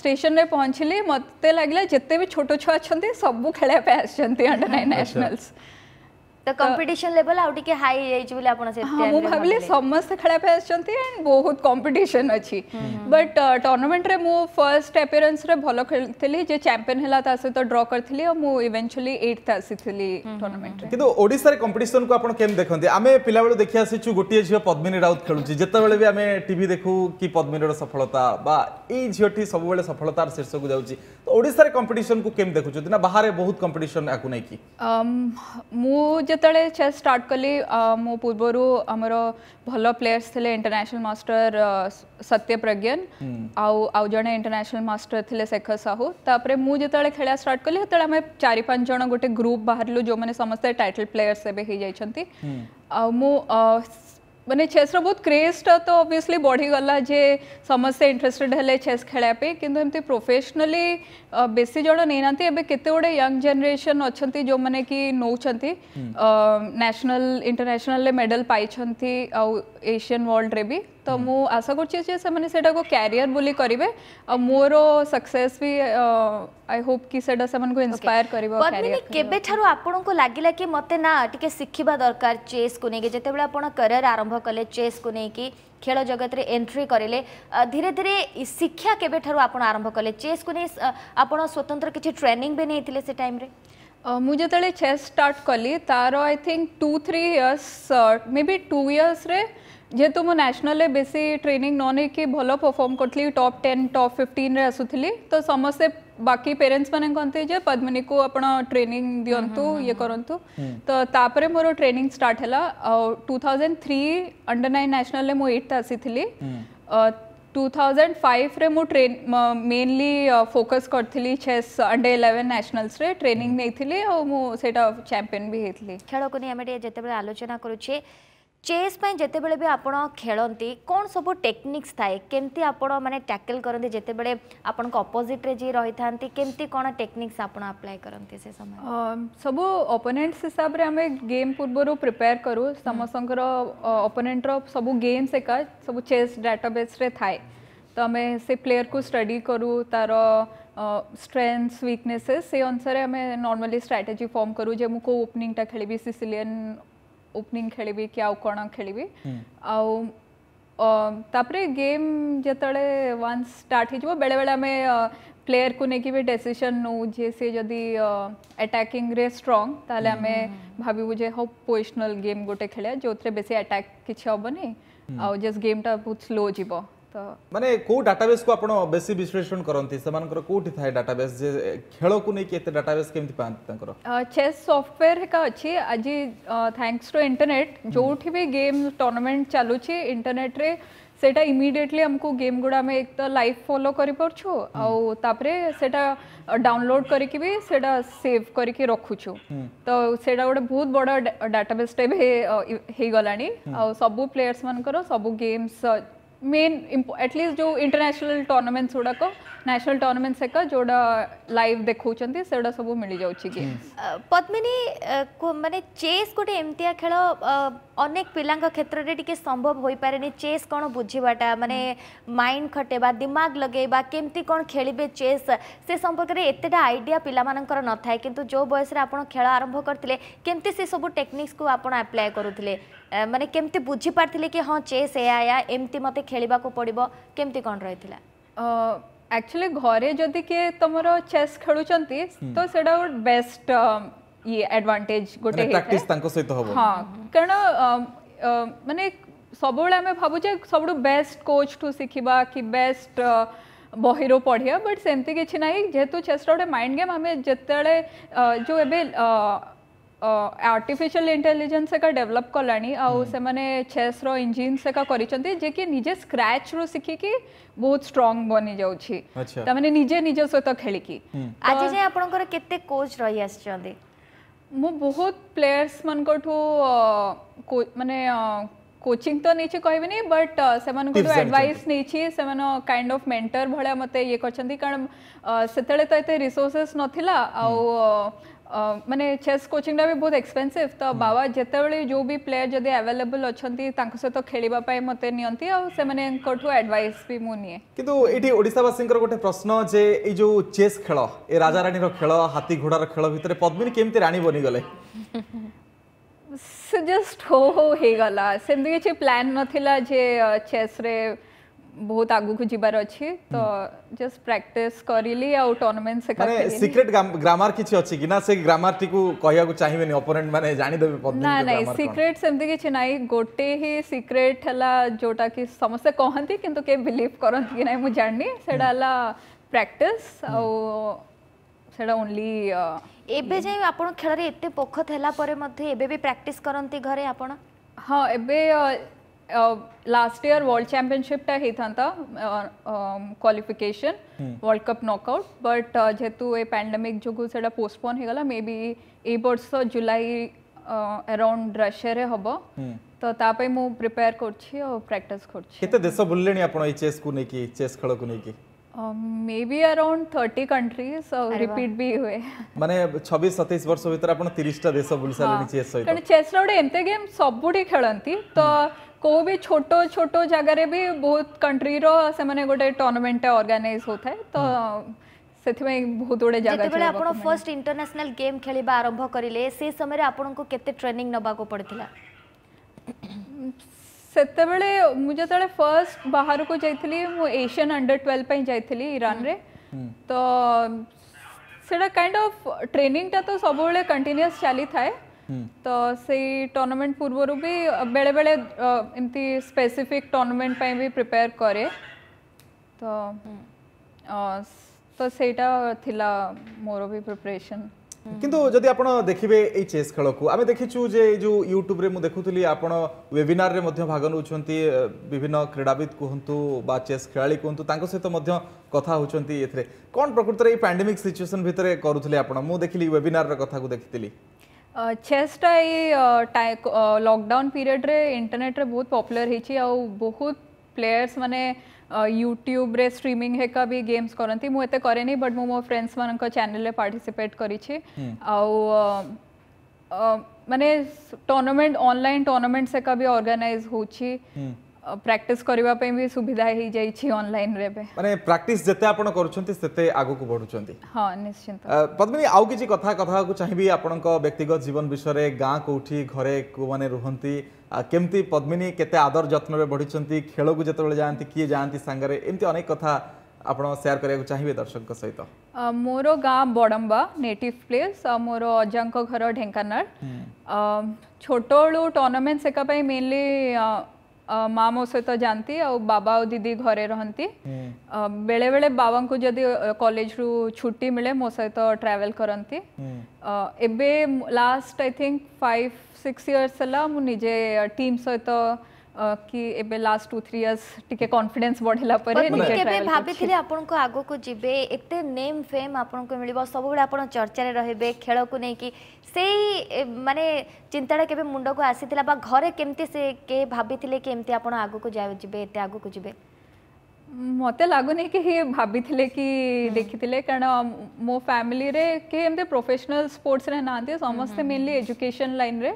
C: ଷ୍ଟେସନରେ ପହଞ୍ଚିଲି ମୋତେ ଲାଗିଲା ଯେତେ
A: ବି ଛୋଟ ଛୁଆ ଅଛନ୍ତି ସବୁ ଖେଳିବା ପାଇଁ ଆସିଛନ୍ତି ଅଣ୍ଡର ନାଇନ୍ ନ୍ୟାସନାଲ୍ସ ତ କମ୍ପିଟିସନ୍ ଲେଭେଲ୍ ଆଉ ଟିକେ ହାଇ ହେଇଯାଇଛି ବୋଲି ଆପଣ ହଁ ମୁଁ ଭାବିଲି ସମସ୍ତେ ଖେଳିବା ପାଇଁ ଆସିଛନ୍ତି ଆଣ୍ଡ ବହୁତ କମ୍ପିଟିସନ୍
C: ଅଛି ବଟ୍ ଟର୍ଣ୍ଣାମେଣ୍ଟରେ ମୁଁ ଫାର୍ଷ୍ଟ ଆପିଆରେନ୍ସରେ ଭଲ ଖେଳିଥିଲି ଯେ ଚାମ୍ପିୟନ୍ ହେଲା ତା ସହିତ ଡ୍ର କରିଥିଲି ଆଉ ମୁଁ ଇଭେନ୍ଚୁଆଲି ଏଇଟ୍ଥ ଆସିଥିଲି ଟର୍ଣ୍ଣାମେଣ୍ଟରେ
B: କିନ୍ତୁ ଓଡ଼ିଶାରେ କମ୍ପିଟିସନ୍କୁ ଆପଣ କେମିତି ଦେଖନ୍ତି ଆମେ ପିଲାବେଳୁ ଦେଖି ଆସିଛୁ ଗୋଟିଏ ଝିଅ ପଦ୍ମିନୀ ରାଉତ ଖେଳୁଛି ଯେତେବେଳେ ବି ଆମେ ଟିଭି ଦେଖୁ କି ପଦ୍ମିନୀର ସଫଳତା ବା ଏଇ ଝିଅଟି ସବୁବେଳେ ସଫଳତାର ଶୀର୍ଷକୁ ଯାଉଛି ତ ଓଡ଼ିଶାରେ କମ୍ପିଟିସନ୍କୁ କେମିତି ଦେଖୁଛନ୍ତି ନା ବାହାରେ ବହୁତ କମ୍ପିଟିସନ୍ ୟାକୁ ନେଇକି
C: ମୁଁ ଯେତେବେଳେ ଚେସ୍ ଷ୍ଟାର୍ଟ କଲି ମୁଁ ପୂର୍ବରୁ ଆମର ଭଲ ପ୍ଲେୟର୍ସ ଥିଲେ ଇଣ୍ଟରନ୍ୟାସନାଲ ମାଷ୍ଟର ସତ୍ୟ ପ୍ରଜ୍ଞନ ଆଉ ଆଉ ଜଣେ ଇଣ୍ଟରନ୍ୟାସନାଲ ମାଷ୍ଟର ଥିଲେ ଶେଖର ସାହୁ ତାପରେ ମୁଁ ଯେତେବେଳେ ଖେଳିବା ଷ୍ଟାର୍ଟ କଲି ସେତେବେଳେ ଆମେ ଚାରି ପାଞ୍ଚ ଜଣ ଗୋଟେ ଗ୍ରୁପ ବାହାରିଲୁ ଯେଉଁମାନେ ସମସ୍ତେ ଟାଇଟଲ ପ୍ଲେୟର୍ସ ଏବେ ହେଇଯାଇଛନ୍ତି ଆଉ ମୁଁ ମାନେ ଚେସ୍ର ବହୁତ କ୍ରେଜ୍ଟା ତ ଅବଭିୟସ୍ଲି ବଢ଼ିଗଲା ଯେ ସମସ୍ତେ ଇଣ୍ଟରେଷ୍ଟେଡ୍ ହେଲେ ଚେସ୍ ଖେଳିବା ପାଇଁ କିନ୍ତୁ ଏମିତି ପ୍ରୋଫେସନାଲି ବେଶୀ ଜଣ ନେଇନାହାନ୍ତି ଏବେ କେତେ ଗୁଡ଼ିଏ ୟଙ୍ଗ ଜେନେରେସନ୍ ଅଛନ୍ତି ଯେଉଁମାନେ କି ନେଉଛନ୍ତି ନ୍ୟାସନାଲ୍ ଇଣ୍ଟରନ୍ୟାସନାଲ୍ରେ ମେଡ଼ାଲ୍ ପାଇଛନ୍ତି ଆଉ ଏସିଆନ୍ ୱାର୍ଲଡ଼ରେ ବି तो मुशा को कैरियर बोली करेंगे और मोर सक्सेस भी आई होप कि
A: इन्स्पायर कर लगे कि मतलब शिखा दरकार चेस को लेकिन जिते बारियर आरंभ कले चेस को लेकिन खेल जगत रे एंट्री करें धीरे धीरे शिक्षा के आरंभ कले चेस को नहीं आप स्वतंत्र किसी ट्रेनिंग भी नहीं थे टाइम मुझे जो चेस स्टार्ट कली तार I think two
C: three years maybe two years रे जेहेतु मो न्यासनाल रे बेसी ट्रेनिंग नन हो भल परफर्म करी टप टेन टप फिफ्टन आसूली तो समस्ते बाकी पेरेन्ट्स मैंने कहते हैं पद्मिनी को आप ट्रेनिंग दिंतु ये करूँ
D: तो
C: तापर मोर ट्रेनिंग स्टार्ट है two thousand three under nine national एट आसी थी two thousand five train mainly focus करी chess under
A: eleven nationals training नहीं थी और मुझे चंपिन भी होती खेल को नहीं आम जो आलोचना करुचे चेस जितेबले भी आप खेलती कौन सब टेक्निक्स थाए केमती आप टैकल करते जितेबले आपण अपोजिट रे जी रही था केमती कौन टेक्निक्स आप करते से
C: समय सब ओपोनेंट्स हिसाब रे आम गेम पूर्व प्रिपेयर करूँ समस्त ओपोनेंट सब गेम्स एका सब चेस डाटाबेस रे थाए तो आम से प्लेयर को स्टडी करूँ तार स्ट्रेंथ्स वीकनेसेस से अनुसार आम नॉर्मली स्ट्राटेजी फॉर्म करूँ जे मुझे ओपनिंगटा खेल सिसिलियन ओपनिंग खेल कौन खेल तापरे गेम जिते वार्ट हो बेले बेले आम प्लेयर को लेकिन भी डेसीसन नौ जे सी जदि अटाकिंग स्ट्रंग आम जो हाँ पोजनाल गेम गोटे खेल जो थे बेस अटाक किसी हेनी आ जस्ट गेम टा बहुत स्लो जीव तो
B: माने को डाटाबेस को आपण बेसी विश्लेषण करंती समान कोठी थाय डाटाबेस जे खेलो को नै केते डाटाबेस केमती पांत तंकर
C: चेस सॉफ्टवेयर का अछि आज थैंक्स टू इंटरनेट जोठी भी गेम टूर्नामेंट चालू छि इंटरनेट रे सेटा इमीडिएटली हमको गेम गुडा में एक तो लाइव फॉलो कर परछु आउ तापरे सेटा डाउनलोड करके भी सेटा सेव करके रखु छु तो सेटा गुडा बहुत बड़ा डाटाबेस टाइप हे हे गलानी आउ सबो प्लेयर्स मन करो सबो गेम्स ಮೇನ್ ಇಂಪ ಅಟ್ಲಿಸ್ಟ್ ଯେଉଁ ଇଣ୍ଟରନ୍ୟାସନାଲ ଟୁର୍ଣ୍ଣାମେଣ୍ଟ ଗୁଡ଼ାକ ନ୍ୟାସନାଲ ଟୁର୍ଣ୍ଣାମେଣ୍ଟ ସେକା ଯେଉଁଟା ଲାଇଭ୍ ଦେଖାଉଛନ୍ତି
A: ସେଗୁଡ଼ା ସବୁ ମିଳିଯାଉଛି କି ପଦ୍ମିନୀ ମାନେ ଚେସ୍ ଗୋଟେ ଏମିତିଆ ଖେଳ ଅନେକ ପିଲାଙ୍କ କ୍ଷେତ୍ରରେ ଟିକେ ସମ୍ଭବ ହୋଇପାରେନି ଚେସ୍ କ'ଣ ବୁଝିବାଟା ମାନେ ମାଇଣ୍ଡ ଖଟେଇବା ଦିମାଗ ଲଗେଇବା କେମିତି କ'ଣ ଖେଳିବେ ଚେସ୍ ସେ ସମ୍ପର୍କରେ ଏତେଟା ଆଇଡ଼ିଆ ପିଲାମାନଙ୍କର ନଥାଏ କିନ୍ତୁ ଯେଉଁ ବୟସରେ ଆପଣ ଖେଳ ଆରମ୍ଭ କରିଥିଲେ କେମିତି ସେସବୁ ଟେକ୍ନିକ୍ସକୁ ଆପଣ ଆପ୍ଲାଏ କରୁଥିଲେ माने केमती बुझी पारथिले कि हां चेस एआया एमती मते खेलबा को पड़िबो केमती कोन एक्चुअली घरे जदि के तमरो चेस खेलुचंती
C: हम्म। तो बेस्ट ये एडवांटेज गोटे प्रैक्टिस तंको सहित सब भावे सब बेस्ट कोच टू शिखा कि बेस्ट बही रो पढ़िया बट सेमती किसी ना जेहेतु चेस्ट गोटे माइंड गेम आम जो एवं आर्टिफिशियल इंटेलिजेंस एक डेवलप कलाणी आउ से चेस्र इंजिन्स एका करते जे कि निजे स्क्रैच रु शिखिकी बहुत स्ट्रंग बनी जाऊँगी अच्छा। ताने निजे निज सहित तो खेलिकी हम्म। तो आज जाए
A: आपंकर केते कोच रही आसी
C: मु बहुत प्लेयर्स मन को को माने कोचिंग तो नहीं कहबी बट से एडवाइस नहीं काइंड ऑफ मेंटर भाया मत ये करते तो ये रिसोर्सेस नाला आ ମାନେ ଚେସ୍ କୋଚିଂଟା ବି ବହୁତ ଏକ୍ସପେନ୍ସିଭ୍ ତ ବାବା ଯେତେବେଳେ ଯେଉଁ ବି ପ୍ଲେୟର୍ ଯଦି ଆଭେଲେବୁଲ୍ ଅଛନ୍ତି ତାଙ୍କ ସହିତ ଖେଳିବା ପାଇଁ ମୋତେ ନିଅନ୍ତି ଆଉ ସେମାନଙ୍କଠୁ ଆଡ଼ଭାଇସ୍ ବି ମୁଁ ନିଏ
B: କିନ୍ତୁ ଏଇଠି ଓଡ଼ିଶାବାସୀଙ୍କର ଗୋଟେ ପ୍ରଶ୍ନ ଯେ ଏଇ ଯେଉଁ ଚେସ୍ ଖେଳ ଏ ରାଜାରାଣୀର ଖେଳ ହାତୀ ଘୋଡ଼ାର ଖେଳ ଭିତରେ ପଦ୍ମିନୀ କେମିତି ରାଣୀ ବନିଗଲେ
C: ସେ ଜଷ୍ଟ ହଉ ହଉ ହେଇଗଲା ସେମିତି କିଛି ପ୍ଲାନ୍ ନଥିଲା ଯେ ଚେସ୍ରେ ବହୁତ ଆଗକୁ ଯିବାର ଅଛି ତ ଜଷ୍ଟ ପ୍ରାକ୍ଟିସ୍ କରିଲି ଆଉ ଟୁର୍ଣ୍ଣାମେଣ୍ଟ ସେ ମାନେ ସିକ୍ରେଟ୍
B: ଗ୍ରାମାର କିଛି ଅଛି କି ନା ସେ ଗ୍ରାମାରଟିକୁ କହିବାକୁ ଚାହିଁବେନି ଅପୋନେଣ୍ଟ ମାନେ ଜାଣିଦେବେ ନା ନାଇଁ ସିକ୍ରେଟ୍
C: ସେମିତି କିଛି ନାହିଁ ଗୋଟେ ହିଁ ସିକ୍ରେଟ୍ ହେଲା ଯୋଉଟା କି ସମସ୍ତେ କହନ୍ତି କିନ୍ତୁ କେହି ବିଲିଭ୍ କରନ୍ତି କି ନାହିଁ ମୁଁ ଜାଣିନି ସେଇଟା ହେଲା ପ୍ରାକ୍ଟିସ୍ ଆଉ ସେଇଟା
A: ଓନ୍ଲି ଏବେ ଯାଇ ଆପଣ ଖେଳରେ ଏତେ ପୋଖତ ହେଲା ପରେ ମଧ୍ୟ ଏବେ ବି ପ୍ରାକ୍ଟିସ୍ କରନ୍ତି ଘରେ ଆପଣ ହଁ ଏବେ ಲಾಸ್ಟ್ ಇಯರ್ ವರ್ಲ್ಡ್ ಚಾಂಪಿಯನ್ಶಿಪ್ ହେଇଥାନ୍ତା
C: qualification world cup knockout but ଯେହେତୁ ଏ ପାଣ୍ଡେମିକ୍ ଯୋଗୁଁ ସେଇଟା ପୋଷ୍ଟପୋନ୍ ହେଇଗଲା ମେ ବି ଏଇ ବର୍ଷ ଜୁଲାଇ ଆରାଉଣ୍ଡ ରଷିଆରେ ହେବ ତ ତା ପାଇଁ ମୁଁ ପ୍ରିପେୟାର କରୁଛି ଆଉ ପ୍ରାକ୍ଟିସ୍ କରୁଛି
B: କେତେ ଦେଶ ବୁଲିଲେଣି ଆପଣ ଏଇ ଚେସ୍କୁ ନେଇକି ଚେସ୍ ଖେଳକୁ ନେଇକି
C: maybe around thirty countries repeat भी हुए
B: माने छब्बीस सतैश वर्ष भितर आपण 30 टा देश बुली सारलेनी चेस सहित कारण
C: चेस रा गोटे एमते गेम सबुडी खेळंती तो कौ भी छोट छोट जगार भी बहुत कंट्री
A: रोने गोटे टूर्नामेंट अर्गानाइज होता है तो बहुत गुड़े जगह फर्स्ट इंटरनेशनल गेम खेल आरंभ करेंगे से समय आपको ट्रेनिंग नाक पड़ता से जो फर्स्ट बाहर को जाती
C: एशियन अंडर ट्वेल्व जाती इरान रे हम्म। हम्म। तो सेड़ा काइंड ऑफ ट्रेनिंग टा तो सब कंटिन्यूस चली थाए ତ ସେଇ ଟୁର୍ଣ୍ଣାମେଣ୍ଟ ପୂର୍ବରୁ ବି ବେଳେବେଳେ ଏମିତି ସ୍ପେସିଫିକ୍ ଟୁର୍ଣ୍ଣାମେଣ୍ଟ ପାଇଁ ବି ପ୍ରିପେୟାର କରେ ତ ତ ସେଇଟା ଥିଲା ମୋର ବି ପ୍ରିପରେସନ୍
B: কিন্তু যদি আপনার দেখবে এই চেস খেলকু আমি দেখিছু যে এই যে ইউট্যুব্রে মু দেখুলি আপনার ওয়েবিনারে ভাগ নেছেন বিভিন্ন ক্রীড়াবিদ কুহতু বা চেস খেলাড়ি কুহতু তাঁর সহ কথা হচ্ছেন এতে কোণ প্রকৃতরে এই প্যান্ডেমিক সিচুয়েসন ভিতরে করুলে আপনার মু দেখিলি ওয়েবিনার কথা দেখি
C: चेस्ट लकडाउन पीरियड रे इंटरनेट रे बहुत पॉपुलर होती आ बहुत प्लेयर्स मैंने यूट्यूब रे स्ट्रीमिंग हेका भी गेम्स करती मुझे कैनि बट मो फ्रेंड्स मान चेल पार्टिसिपेट करी हम्म। आ माने टूर्नामेंट ऑनलाइन टूर्नामेंट्स हेका भी ऑर्गेनाइज होची हम्म। प्रैक्टिस करबा पई भी सुविधा हे जाई छी ऑनलाइन रे बे
B: माने प्रैक्टिस जते आपण करछंती सेते आगु को बढुछंती
C: हां निश्चिंत
B: पद्मिनी आउ किछि कथा कथा को चाहिबी आपण को व्यक्तिगत जीवन विषय रे गां को उठी घरे को माने रहंती केमती पद्मिनी केते आदर जत्न रे बढिछंती खेलो को जते बले जानती किए जानती संगरे एमती अनेक कथा आपण शेयर करय को चाहिबे दर्शक को सहित
C: मोरो गां बडंबा नेटिव प्लेस मोरो अजंक घर ढेंकानर छोटो टूर्नामेंट्स एकापाई मेनली ମା ମୋ ସହିତ ଯାଆନ୍ତି ଆଉ ବାବା ଆଉ ଦିଦି ଘରେ ରହନ୍ତି ବେଳେବେଳେ ବାବାଙ୍କୁ ଯଦି କଲେଜରୁ ଛୁଟି ମିଳେ ମୋ ସହିତ ଟ୍ରାଭେଲ୍ କରନ୍ତି ଏବେ last I think five six years ହେଲା ମୁଁ ନିଜେ ଟିମ୍ ସହିତ କି ଏବେ ଲାଷ୍ଟ ଟୁ ଥ୍ରୀ ଇୟର୍ସ ଟିକେ କନଫିଡେନ୍ସ ବଢିଲା ପରେ କେବେ ଭାବିଥିଲେ
A: ଆପଣଙ୍କ ଆଗକୁ ଯିବେ ଏତେ ନେମ୍ ଫେମ୍ ଆପଣଙ୍କୁ ମିଳିବ ସବୁବେଳେ ଆପଣ ଚର୍ଚ୍ଚାରେ ରହିବେ ଖେଳକୁ ନେଇକି সেই মানে চিন্তাটা কেবে মুন্ডকু আসিলা বা ঘরে কেমতি সে কে ভাবিলে কি এমতি আপনার আগুক যাবে এতে আগুক যাবে
C: ମୋତେ ଲାଗୁନି କି ହେ ଭାବିଥିଲେ କି ଦେଖିଥିଲେ କାରଣ ମୋ ଫ୍ୟାମିଲିରେ କେହି ଏମିତି ପ୍ରୋଫେସନାଲ୍ ସ୍ପୋର୍ଟସରେ ନାହାନ୍ତି ସମସ୍ତେ ମେନଲି ଏଜୁକେସନ୍ ଲାଇନ୍ରେ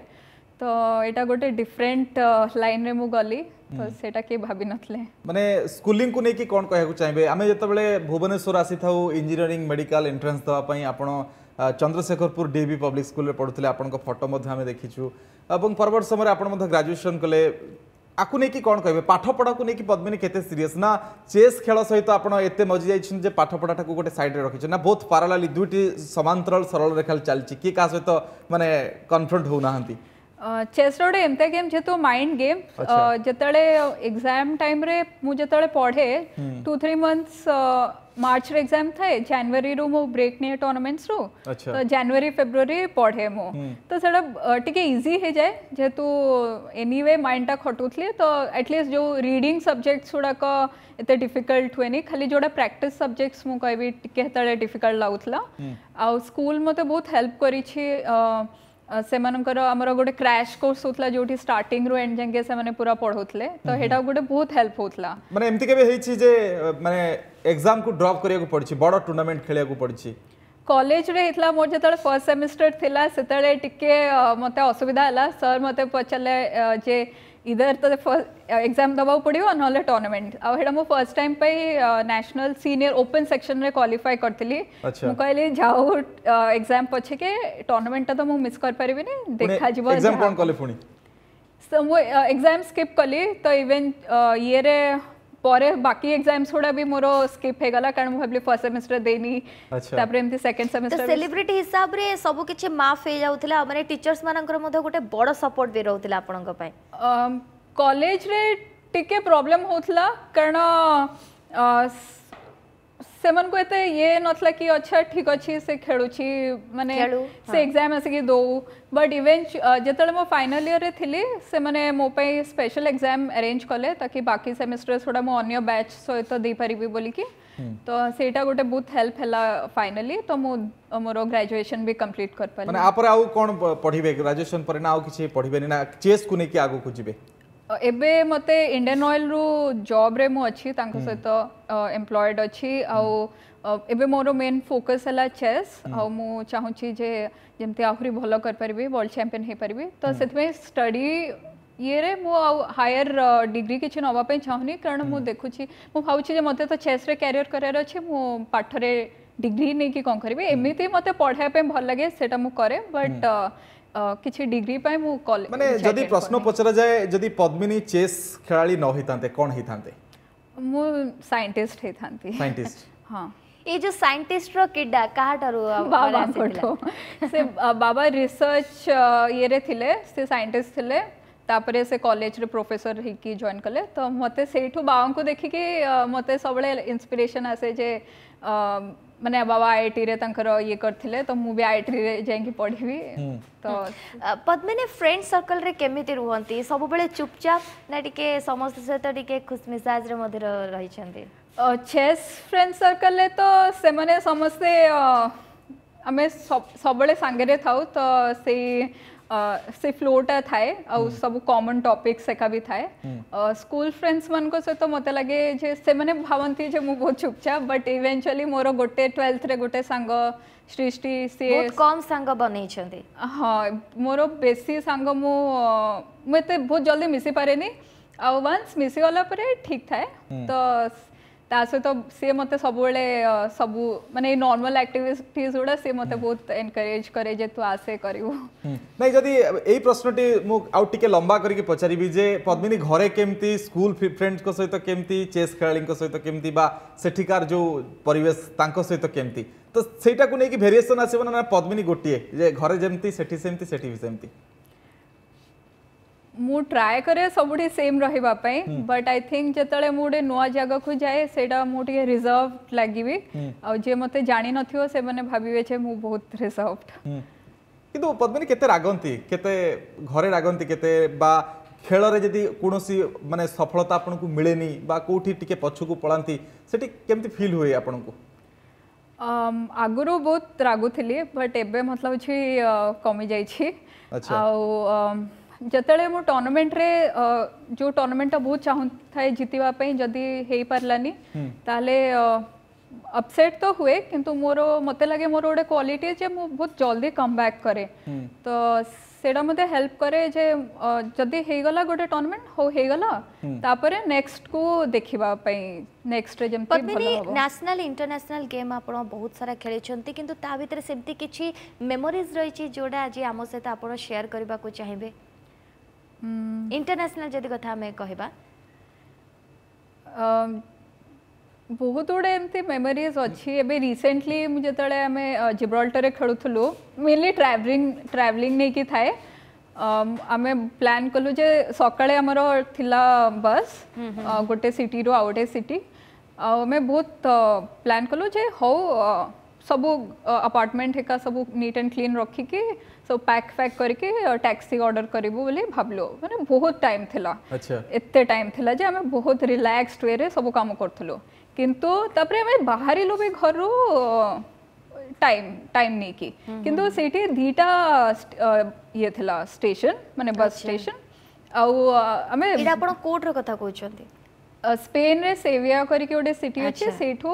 C: ତ ଏଇଟା ଗୋଟେ ଡିଫରେଣ୍ଟ ଲାଇନ୍ରେ ମୁଁ ଗଲି ତ ସେଇଟା କିଏ ଭାବିନଥିଲେ
B: ମାନେ ସ୍କୁଲିଂକୁ ନେଇକି କ'ଣ କହିବାକୁ ଚାହିଁବେ ଆମେ ଯେତେବେଳେ ଭୁବନେଶ୍ୱର ଆସିଥାଉ ଇଞ୍ଜିନିୟରିଂ ମେଡ଼ିକାଲ ଏଣ୍ଟ୍ରାନ୍ସ ଦେବା ପାଇଁ ଆପଣ चंद्रशेखरपुर डीबी पब्लिक स्कूल पढ़ुते आपण फटो आम देखीचु और परवर्त समय आपड़ ग्राजुएसन कले आपको नहीं कौन कहे पाठपढ़ा को लेकिन पद्मिनी के सीरीयस ना चेस खेल सहित आपत एत मजी जा पाठपढ़ा टाक गोटे सैड्रे रखी ना बहुत पारालाली दुईट समांतर सरल रेखा चलती किए क्या सहित मानने कनफ्रंट होती
C: चेस रोड एमते गेम जेतु माइंड गेम जतले एग्जाम टाइम रे मु जतले पढे 2 3 मंथ्स मार्च रे एग्जाम थे जनवरी रो मु ब्रेक ने टूर्नामेंट्स रो तो जनवरी फेब्रुवारी पढे मु हम्म। तो सडा टिके इजी हे जाए जेतु एनीवे माइंड टा खटुथले तो एटलीस्ट जो रीडिंग सब्जेक्ट थोड़ा क एते डिफिकल्ट हुए नहीं खाली जोड़ा प्रैक्टिस सब्जेक्ट्स मु कहबी टिके हतले डिफिकल्ट लाउथला आ स्कूल मते बहुत हेल्प करी छी ସେମାନଙ୍କର ଆମର ଗୋଟେ କ୍ରାସ୍ କୋର୍ସ ହେଉଥିଲା ଯୋଉଠି ଷ୍ଟାର୍ଟିଂରୁ ଏଣ୍ଡ ଯାକେ ସେମାନେ ପୁରା ପଢ଼ଉଥିଲେ ତ ସେଇଟା ଗୋଟେ ବହୁତ ହେଲ୍ପ ହେଉଥିଲା
B: ମାନେ ଏମିତି କେବେ ହେଇଛି ଯେ ମାନେ ଏକ୍ଜାମକୁ ଡ୍ରପ୍ କରିବାକୁ ପଡ଼ିଛି ବଡ଼ ଟୁର୍ଣ୍ଣାମେଣ୍ଟ ଖେଳିବାକୁ ପଡ଼ିଛି
C: କଲେଜରେ ହେଇଥିଲା ମୋର ଯେତେବେଳେ ଫର୍ଷ୍ଟ ସେମିଷ୍ଟର ଥିଲା ସେତେବେଳେ ଟିକେ ମୋତେ ଅସୁବିଧା ହେଲା ସାର୍ ମୋତେ ପଚାରିଲେ ଯେ इधर तो the first uh, exam दबाव पड़ियो नहले टूर्नामेंट आ फर्स्ट टाइम पे नेशनल सीनियर ओपन सेक्शन रे क्वालीफाई करथिली अच्छा। मु कहली जाओ एग्जाम पछे के टूर्नामेंट तो मिस कर परबे देखा एग्जाम स्किप कली तो इवन ये ପରେ ବାକି
A: ଏକ୍ସାମ୍ସ ଗୁଡା ବି ମୋର ସ୍କିପ୍ ହେଇଗଲା କାରଣ ମୁଁ ଭାବିଲି ଫାର୍ଷ୍ଟ ସେମିଷ୍ଟର ଦେଇନି ତାପରେ ଏମିତି ସେକେଣ୍ଡ ସେମିଷ୍ଟର ସେଲିବ୍ରିଟି ହିସାବରେ ସବୁ କିଛି ମାଫ ହେଇଯାଉଥିଲା ମାନେ ଟିଚର୍ସ ମାନଙ୍କର ମଧ୍ୟ ଗୋଟେ ବଡ଼ ସପୋର୍ଟ ବି ରହୁଥିଲା ଆପଣଙ୍କ ପାଇଁ କଲେଜରେ ଟିକେ ପ୍ରୋବ୍ଲେମ୍ ହେଉଥିଲା
C: କାରଣ सेमन को एते ये नथला कि अच्छा ठीक अछि से खेलुची माने से एग्जाम असे कि दो बट इवेंच जतले मो फाइनल ईयर रे थिली से माने मो पे स्पेशल एग्जाम अरेंज करले ताकि बाकी सेमेस्टर सोडा मो अन्य बैच सहित तो दे परबी बोली कि तो सेटा गोटे बहुत हेल्प हैला फाइनली तो मो मोरो ग्रेजुएशन भी कंप्लीट कर पले माने आपर
B: आउ कोन पढिबे ग्रेजुएशन पर ना आउ किछि पढिबे ना चेस कुने कि आगु कुजिबे
C: ଏବେ ମୋତେ ଇଣ୍ଡିଆନ୍ ଅଏଲ୍ରୁ ଜବ୍ରେ ମୁଁ ଅଛି ତାଙ୍କ ସହିତ ଏମ୍ପ୍ଲଏଡ୍ ଅଛି ଆଉ ଏବେ ମୋର ମେନ୍ ଫୋକସ୍ ହେଲା ଚେସ୍ ଆଉ ମୁଁ ଚାହୁଁଛି ଯେ ଯେମିତି ଆହୁରି ଭଲ କରିପାରିବି ୱାର୍ଲଡ ଚାମ୍ପିୟନ୍ ହେଇପାରିବି ତ ସେଥିପାଇଁ ଷ୍ଟଡି ଇଏରେ ମୁଁ ଆଉ ହାୟର ଡିଗ୍ରୀ କିଛି ନେବା ପାଇଁ ଚାହୁଁନି କାରଣ ମୁଁ ଦେଖୁଛି ମୁଁ ଭାବୁଛି ଯେ ମୋତେ ତ ଚେସ୍ରେ କ୍ୟାରିୟର କରିବାର ଅଛି ମୁଁ ପାଠରେ ଡିଗ୍ରୀ ନେଇକି କ'ଣ କରିବି ଏମିତି ମୋତେ ପଢ଼ାଇବା ପାଇଁ ଭଲ ଲାଗେ ସେଇଟା ମୁଁ କରେ ବଟ୍ କିଛି ଡିଗ୍ରୀ ପାଇଁ ମୁଁ କଲେଜ ମାନେ ଯଦି ପ୍ରଶ୍ନ
B: ପଚରାଯାଏ ଯଦି ପଦ୍ମିନୀ ଚେସ୍ ଖେଳାଳି ନ ହୋଇଥାନ୍ତେ କ'ଣ ହୋଇଥାନ୍ତେ
A: ମୁଁ ସାଇଣ୍ଟିଷ୍ଟ ହୋଇଥାନ୍ତି ସାଇଣ୍ଟିଷ୍ଟ ହଁ ये जो साइंटिस्ट रो किड्डा काहाटारु बाबा
C: कोठो से बाबा रिसर्च ये रे थिले से साइंटिस्ट थिले तापरे से कॉलेज रे प्रोफेसर हिकी जॉइन कले तो मते सेठो बाबा को देखि के मते सबले इंस्पिरेशन आसे जे आ, ମାନେ ବାବା ଆଇଆଇଟିରେ ତାଙ୍କର ଇଏ କରିଥିଲେ
A: ତ ମୁଁ ବି ଆଇଆଇଟିରେ ଯାଇକି ପଢ଼ିବି ତ ପଦ୍ମିନୀ ଫ୍ରେଣ୍ଡ ସର୍କଲରେ କେମିତି ରୁହନ୍ତି ସବୁବେଳେ ଚୁପଚାପ ନା ଟିକେ ସମସ୍ତ ସହିତ ଟିକେ ଖୁସମିସାଜରେ ମଧ୍ୟ ରହିଛନ୍ତି
C: ଚେସ୍ ଫ୍ରେଣ୍ଡ ସର୍କଲରେ ତ ସେମାନେ ସମସ୍ତେ ଆମେ ସବୁବେଳେ ସାଙ୍ଗରେ ଥାଉ ତ ସେଇ सिर्फ लोटा थाए आउ हम्म। सब कॉमन टॉपिक सेका भी थाए स्कूल हम्म। फ्रेंड्स मन को सहित तो मत लगे जे से मैंने भावंती जे मु बहुत चुपचाप बट इवेंचुअली मोर गोटे 12th रे गोटे संग सृष्टि से बहुत कम संग बनै छथि हां मोर बेसी संग मु मते बहुत जल्दी मिसि पारेनी नी वंस मिसि वाला परे ठीक थाए हम्म। तो ତା ସହିତ ସେ ମୋତେ ସବୁବେଳେ ସବୁ ମାନେ ନର୍ମାଲ ଆକ୍ଟିଭିଟିଜ୍ ଗୁଡ଼ା ସେ ମୋତେ ବହୁତ ଏନକରେଜ କରେ ଯେ ତୁ ଆସେ କରିବୁ
B: ନାଇଁ ଯଦି ଏଇ ପ୍ରଶ୍ନଟି ମୁଁ ଆଉ ଟିକେ ଲମ୍ବା କରିକି ପଚାରିବି ଯେ ପଦ୍ମିନୀ ଘରେ କେମିତି ସ୍କୁଲ ଫ୍ରେଣ୍ଡଙ୍କ ସହିତ କେମିତି ଚେସ୍ ଖେଳାଳିଙ୍କ ସହିତ କେମିତି ବା ସେଠିକାର ଯେଉଁ ପରିବେଶ ତାଙ୍କ ସହିତ କେମିତି ତ ସେଇଟାକୁ ନେଇକି ଭେରିଏସନ୍ ଆସିବ ନା ପଦ୍ମିନୀ ଗୋଟିଏ ଯେ ଘରେ ଯେମିତି ସେଠି ସେମିତି ସେଠି ବି ସେମିତି
C: मु ट्राए करे सब सेम रही बट आई थिंक जिते गोटे नुआ जगह को जाए से मुझे रिजर्व लगे आए मत जान से भावे जे मु बहुत रिजर्व
B: कि पद्मी रागती घर रागती खेल कौन सी मानते सफलता आपको मिलेनी कौटी पछक पलाती कमी फिल हुए आपन को
C: आगुरु बहुत रागु थी बट एबे मतलब कमी जा अच्छा। जिते मु टूर्नामेंट रे जो टूर्नामेंट बहुत चाहूँ ଚାହୁଁଥାଏ जितवापी जदि हो ହେଇପାରିଲାନି ତାହେଲେ अपसेट तो हुए किंतु मोर मत लगे मोर गोटे क्वालिटी जे मु बहुत जल्दी कम बैक करे हम्म। तो सेड़ा मते हेल्प करे जे जदि हे गला गोटे टूर्नामेंट हो हे गला हम्म। तापरे नेक्स्ट को देखिबा पई नेक्स्ट रे जेमती भलो हो नेशनल
A: इंटरनेशनल गेम आपण बहुत सारा खेले छेंती किंतु ता भीतर सेमती किछि मेमोरीज रही छि जोडा आज हम सहित आपण शेयर करबा को चाहिबे इंटरनेशनल जदि कथा में कहबा
C: बहुत गुड़े एमती मेमोरीज अच्छी ए रिसेंटली जिते आम जिब्रल्टर खेलुँ मेनली ट्रावेलिंग ट्रावेलिंग नहीं कि थाए आम प्लां कलु जे सकामर थिला बस गोटे सिटी रू आ गए सिटी आम बहुत प्लां कलु जे हौ सबू अपार्टमेंट हेका सब नीट एंड क्लीन रखिकी सो पैक फैक करके टैक्सी ऑर्डर करिबो बोली भाबलो माने बहुत टाइम थिला अच्छा एत्ते टाइम थिला जे हमें बहुत रिलैक्स्ड वे रे सब काम करथलो किंतु तापरे हमें बाहरिलु भी घरु टाइम टाइम नहीं की हम्म, किंतु सेठी हम्म। दीटा ये थिला स्टेशन माने बस स्टेशन आउ हमें ଆଉ ଆମେ ଏଇଟା ଆପଣ କୋର୍ଟର କଥା स्पेन रे सेविया करके ओडे सिटी अछि सेठो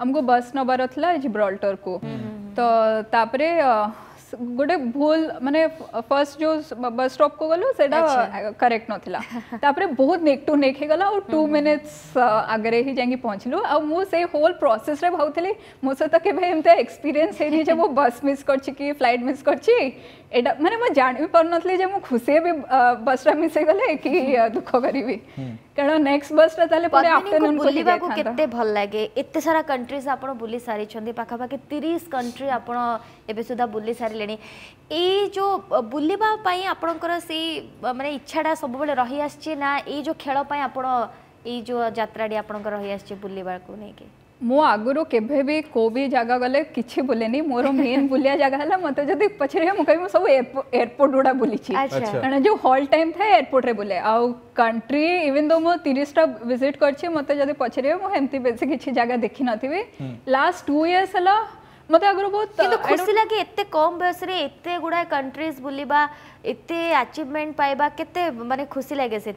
C: हमको बस ନେବାର जिब्राल्टर को हम्म, तो तापरे गोटे भूल माने फर्स्ट जो बस स्टॉप को गलो सेटा करेक्ट नथिला तापर बहुत नेक टू नेक हे गला और 2 मिनट्स आगरे ही जेंगी पहुंचलु आ मु से होल प्रोसेस रे भाउथले मु से त केबे हमते एक्सपीरियंस हे नि जे मु बस मिस कर छी फ्लाइट मिस कर छी एटा माने म जानि पर जे मु खुशी बे बस
A: रे मिस हे गले कि दुख करबी କାରଣ ନେକ୍ସଟ ବସ୍ଟା ତାହେଲେ ପୁଣି ଆଫ୍ଟରନୁନ୍ ବୁଲିବାକୁ କେତେ ଭଲ ଲାଗେ ଏତେ ସାରା କଣ୍ଟ୍ରିଜ୍ ଆପଣ ବୁଲି ସାରିଛନ୍ତି ପାଖାପାଖି ତିରିଶ କଣ୍ଟ୍ରି ଆପଣ ଏବେ ସୁଦ୍ଧା ବୁଲି ସାରିଲେଣି ଏଇ ଯେଉଁ ବୁଲିବା ପାଇଁ ଆପଣଙ୍କର ସେଇ ମାନେ ଇଚ୍ଛାଟା ସବୁବେଳେ ରହିଆସିଛି ନା ଏଇ ଯେଉଁ ଖେଳ ପାଇଁ ଆପଣ ଏଇ ଯେଉଁ ଯାତ୍ରାଟି ଆପଣଙ୍କର ରହିଆସିଛି ବୁଲିବାକୁ ନେଇକି
C: ମୁଁ को କେବେ ବି କେଉଁ ବି ଜାଗା ଗଲେ କିଛି ବୁଲେନି ମୋର ମେନ୍ ବୁଲିବା ଜାଗା ହେଲା ମୋତେ ଯଦି ପଚାରିବେ ମୁଁ କହିବି ମୁଁ ସବୁ ଏୟାରପୋର୍ଟ ଗୁଡ଼ା ବୁଲିଛି କାରଣ ଯେଉଁ ହଲ୍ ଟାଇମ୍ ଥାଏ ଏୟାରପୋର୍ଟରେ ବୁଲେ ଆଉ कंट्री इवन दो मो तीसटा विजिट कर मत जब पचारे मुझे
A: बेस किसी जगह देखी नी लास्ट टू इयर्स है मत आगे बहुत खुशी लगे एत कम बयस एत गुड़ा कंट्रीज बुलवा एत आचिवमेंट पाइबा के मानते खुशी लगे से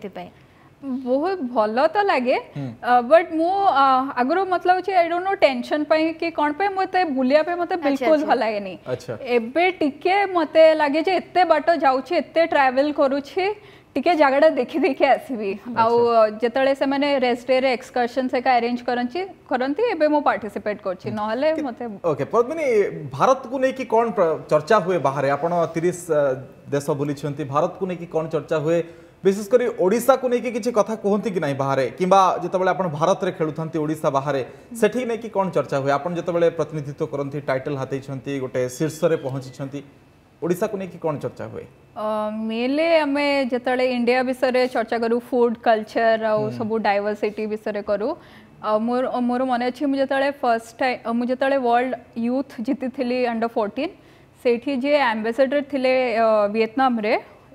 A: ବହୁତ ଭଲ ତ ଲାଗେ ବଟ୍ ମୁଁ
C: ଆଗରୁ ମତଲବ ଲାଗୁଛି ଆଇ ଡୋଣ୍ଟ ନୋ ଟେନସନ୍ ପାଇଁ କି କ'ଣ ପାଇଁ ମୁଁ ଏତେ ବୁଲିବା ପାଇଁ ମୋତେ ବିଲକୁଲ ଭଲ ଲାଗେନି ଏବେ ଟିକେ ମତେ ଲାଗେ ଯେ ଏତେ ବାଟ ଯାଉଛି ଏତେ ଟ୍ରାଭେଲ କରୁଛି ଟିକେ ଜାଗାଟା ଦେଖି ଦେଖିଦେଇକି ଆସିବି ଆଉ ଯେତେବେଳେ ସେମାନେ ରେଷ୍ଟ ଡେରେ ଏକ୍ସକର୍ସନ୍ ସେକା ଆରେଞ୍ଜ କରନ୍ତି କରନ୍ତି ଏବେ ମୁଁ ପାର୍ଟିସିପେଟ୍ କରୁଛି ନହେଲେ ମୋତେ
B: ଓକେ ପଦ୍ମିନୀ ଭାରତକୁ ନେଇକି କ'ଣ ଚର୍ଚ୍ଚା ହୁଏ ବାହାରେ ଆପଣ ତିରିଶ ଦେଶ ବୁଲିଛନ୍ତି ଭାରତକୁ ନେଇକି କ'ଣ ଚର୍ଚ୍ଚା ହୁଏ विशेषकर करी को लेकिन किसी कथा कहते कि ना बाहर कि भारत में खेलु ओडा बाहर से कौन चर्चा हुए आपत प्रतिनिधित्व करती टाइटल हाथी गोटे शीर्ष में पहुंची ओडा को लेकिन कौन चर्चा हुए
C: मेले आम जो इंडिया विषय चर्चा करूँ फुड कलचर आ सब डायवर्सीटी विषय करूँ मोर मोर मन अच्छे मुझे फर्स्ट टाइम मुझे वर्ल्ड यूथ जीती अंडर फोर्टीन से एम्बासेडर थे भिएतनाम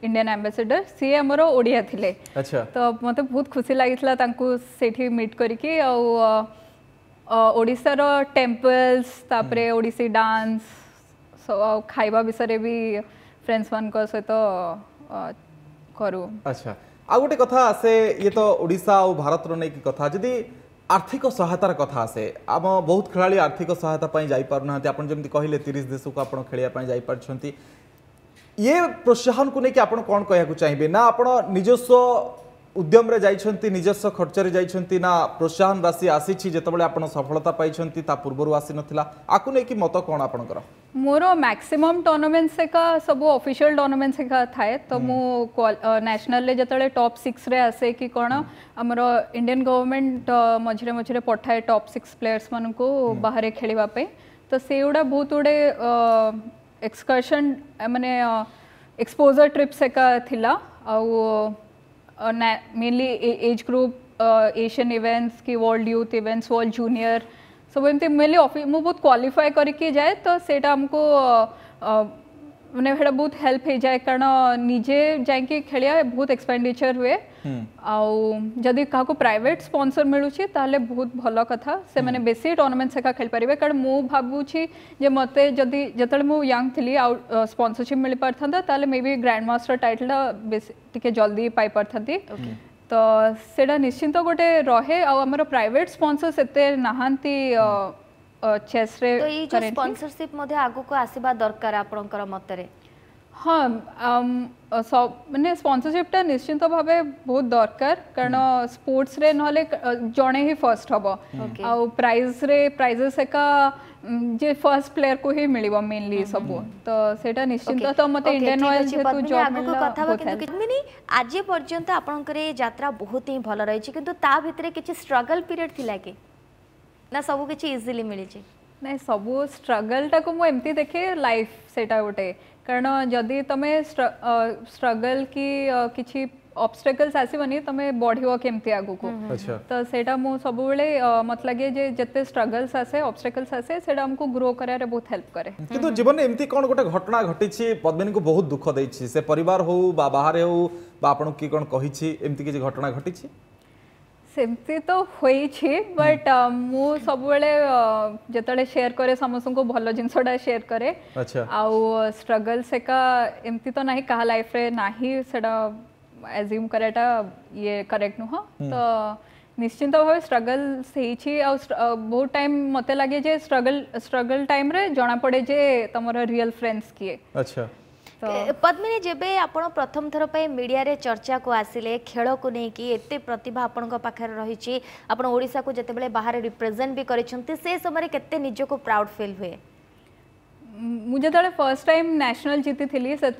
C: इंडियन एम्बेसडर सी आम ओडिया थिले अच्छा तो मते बहुत खुशी लागितला तांकू सेठी मीट करके और ओडिसा रो टेंपल्स तापरे ओडिसी डांस सो खाइबा विषय भी फ्रेंड्स मान को सहित करू
B: अच्छा आ गोटे कथा आसे ये तो ओडिसा भारत रो नै कथा जदी आर्थिक सहायतार কথা आसे आम बहुत खेला आर्थिक सहायता যাই পারু না আপনার যেমন কহিলেন তিরিশ দেশক আপনার ये प्रोत्साहन को लेकिन आप कौन कहना चाहिए ना आप निजस्व उद्यम रे खर्च ना प्रोत्साहन राशि आसीछि जेतबेले आपण सफलता पाइछन्ती ता आसी नथिला आकु नेकी मत कोन आपणकर
D: मोरो
C: मैक्सिमम टूर्नामेंट से सब ऑफिशियल टूर्नामेंट से थाए तो हम्म। मु नेशनल ले जेतबेले आसे कि कोन हमर हम्म। इंडियन गवर्नमेंट मझरे मझरे पठाए टप सिक्स प्लेयर्स मन को हम्म। बाहर खेलिबा पे तो सेउडा बहुत गुडे एक्सकर्सन मैंने एक्सपोजर ट्रिप्स से थिला mainly age group Asian events कि world youth events world junior सब एमती मेनली ऑफिस बहुत क्वाफाए करके जाए तो सेटा आमको uh, uh, मैंने बहुत हेल्प हो जाए कारण निजे जाए खेलिया बहुत एक्सपेंडिचर हुए आदि क्या प्राइट स्पनसर मिलूँ तेल बहुत भल कथा से मैंने बेस टूर्णमेंट से खेल पारे कारण मु भावुची मत जदि जो मुझे थी आउ स्पनसरशिप मिल पार था मे भी ग्रांड मास्टर टाइटलटा जल्दी पाई था तो सेटा निश्चिंत गोटे रहे आम प्राइट स्पनसर्स से नहांती चेस रे तो ये जो स्पॉन्सरशिप
A: मधे आगु को आसीबा दरकार आपनकर मतरे
C: हम उम सब मैंने स्पोंसरशिप त निश्चित ভাবে বহুত দরকার কারণ স্পোর্টস রে নহলে জোনে হে ফার্স্ট হব আর প্রাইস রে প্রাইজেস একা যে ফার্স্ট প্লেয়ার কো হে মিলিব মেনলি সব তো
A: সেটা নিশ্চিত তো মত ইন্ডিয়ান অয়েল হেতু যাত্ৰা কথা কিন্তু কিদমি নি আজ পর্যন্ত আপন করে যাত্রা বহুতই ভাল রইছে কিন্তু তা ভিতরে কিছি স্ট্রাগল পিরিয়ড থিলাকে না সব কিছু ইজিলি মিলি যায় নাই সব স্ট্রাগল টা কো ম এমতি দেখে
C: লাইফ সেটা ওটে कारण जदि तुम्हें स्ट्रगल कि किसी ऑब्स्टेकल्स आसवनी तुम बढ़ कमी आग को तो सेटा मु सब मत लगे जे स्ट्रगल्स आसे ऑब्स्टेकल्स आसे सेटा हमको ग्रो करया बहुत हेल्प करे हम्म।
B: किंतु जीवन एमती गोटे घटना घटी पद्मी को बहुत दुख दै से परिवार बाहर हो बा आपन की घटना घटी
C: ସେମିତି ତ ହୋଇଛି ବଟ୍ ମୁଁ ସବୁବେଳେ ଯେତେବେଳେ ସେୟାର କରେ ସମସ୍ତଙ୍କୁ ଭଲ ଜିନିଷଟା ସେୟାର କରେ ଆଉ ଷ୍ଟ୍ରଗଲ୍ ସେକା ଏମିତି ତ ନାହିଁ କାହା ଲାଇଫ୍ରେ ନାହିଁ ସେଟା ଆଜ୍ୟୁମ୍ କରେଟା ଇଏ କରେକ୍ଟ ନୁହଁ ତ ନିଶ୍ଚିନ୍ତ ଭାବେ ଷ୍ଟ୍ରଗଲ୍ ହେଇଛି ଆଉ ବହୁତ ଟାଇମ୍ ମୋତେ ଲାଗେ ଯେ ଷ୍ଟ୍ରଗଲ୍ ଷ୍ଟ୍ରଗଲ୍ ଟାଇମ୍ରେ ଜଣାପଡ଼େ ଯେ ତମର
A: ରିଅଲ୍ ଫ୍ରେଣ୍ଡସ୍ କିଏ ଆଚ୍ଛା पद्मिनी जब आप प्रथम थर पर मीडिया चर्चा को आसिले खेल को लेकिन एत प्रतिभा आपखे रही आपशा को जिते बाहर रिप्रेजेंट भी करते समय को प्राउड फिल हुए मुझे
C: फर्स्ट टाइम न्याशनाल जीति थी से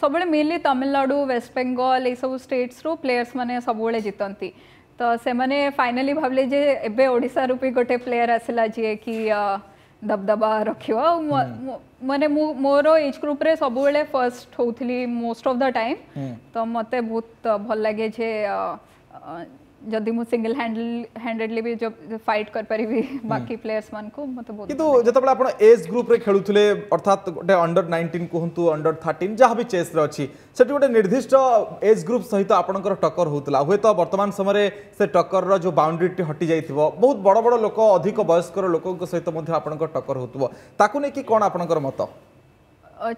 C: सब मेनली तमिलनाडु वेस्ट बेंगल यू स्टेट्स रू प्लेयर्स मैंने सब जीतती तो से मैंने फाइनाली भाविले भी गोटे प्लेयर आसला जी की दबदबा रखियो हम्म। मैंने मोर एज ग्रुप रे सबुले फर्स्ट होउथली मोस्ट ऑफ द टाइम तो मते बहुत भल लागे जे जदि मु सिंगल हैंडल हैंडेडली भी जो फाइट कर भी हम्म। बाकी प्लेयर्स मान को मते मतलब बोल
B: किंतु जतबेला आपण एज ग्रुप रे खेलुथले अर्थात गोटे अंडर 19 कोहंतु अंडर 13 जहा भी चेस रे अछि सेटि गोटे निर्दिष्ट एज ग्रुप सहित आपणकर टक्कर होतला हुए त तो वर्तमान समय रे से टक्कर रो जो बाउंड्री टी हटि जाइथिबो बहुत बड़ बड़ लोक अधिक वयस्कर लोकक सहित मध्ये आपणकर टक्कर होतबो ताकू ने की कोन आपणकर मत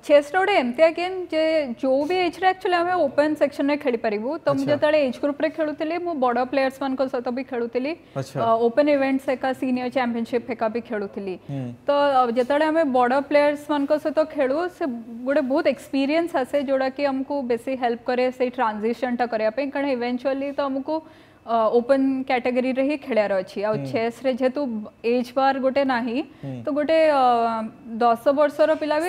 C: छेस्टोडे एमतिया गेम जे जो भी एज एक्चुअली हमें ओपन सेक्शन में खेली परिबू तो मु जतळे एज ग्रुप रे खेलुतिले मु प्लेयर्स मान को भी खेलु ओपन इवेंट्स एक सीनियर चैंपियनशिप एका भी खेलुतिली हम्म. तो जो बड़ प्लेयर्स मान को सतो खेलु से गुडे बहुत एक्सपीरियंस आसे जोडा की हमकू बेसी हेल्प करे ट्रांजिशन टा करया पे इवेंचुअली तो हमकू ଓପନ୍ କ୍ୟାଟେଗୋରୀରେ ହିଁ ଖେଳାର ଅଛି ଆଉ ଚେସ୍ରେ ଯେହେତୁ ଏଜ୍ ବାର୍ ଗୋଟେ ନାହିଁ ତ ଗୋଟେ ଦଶ ବର୍ଷର ପିଲା ବି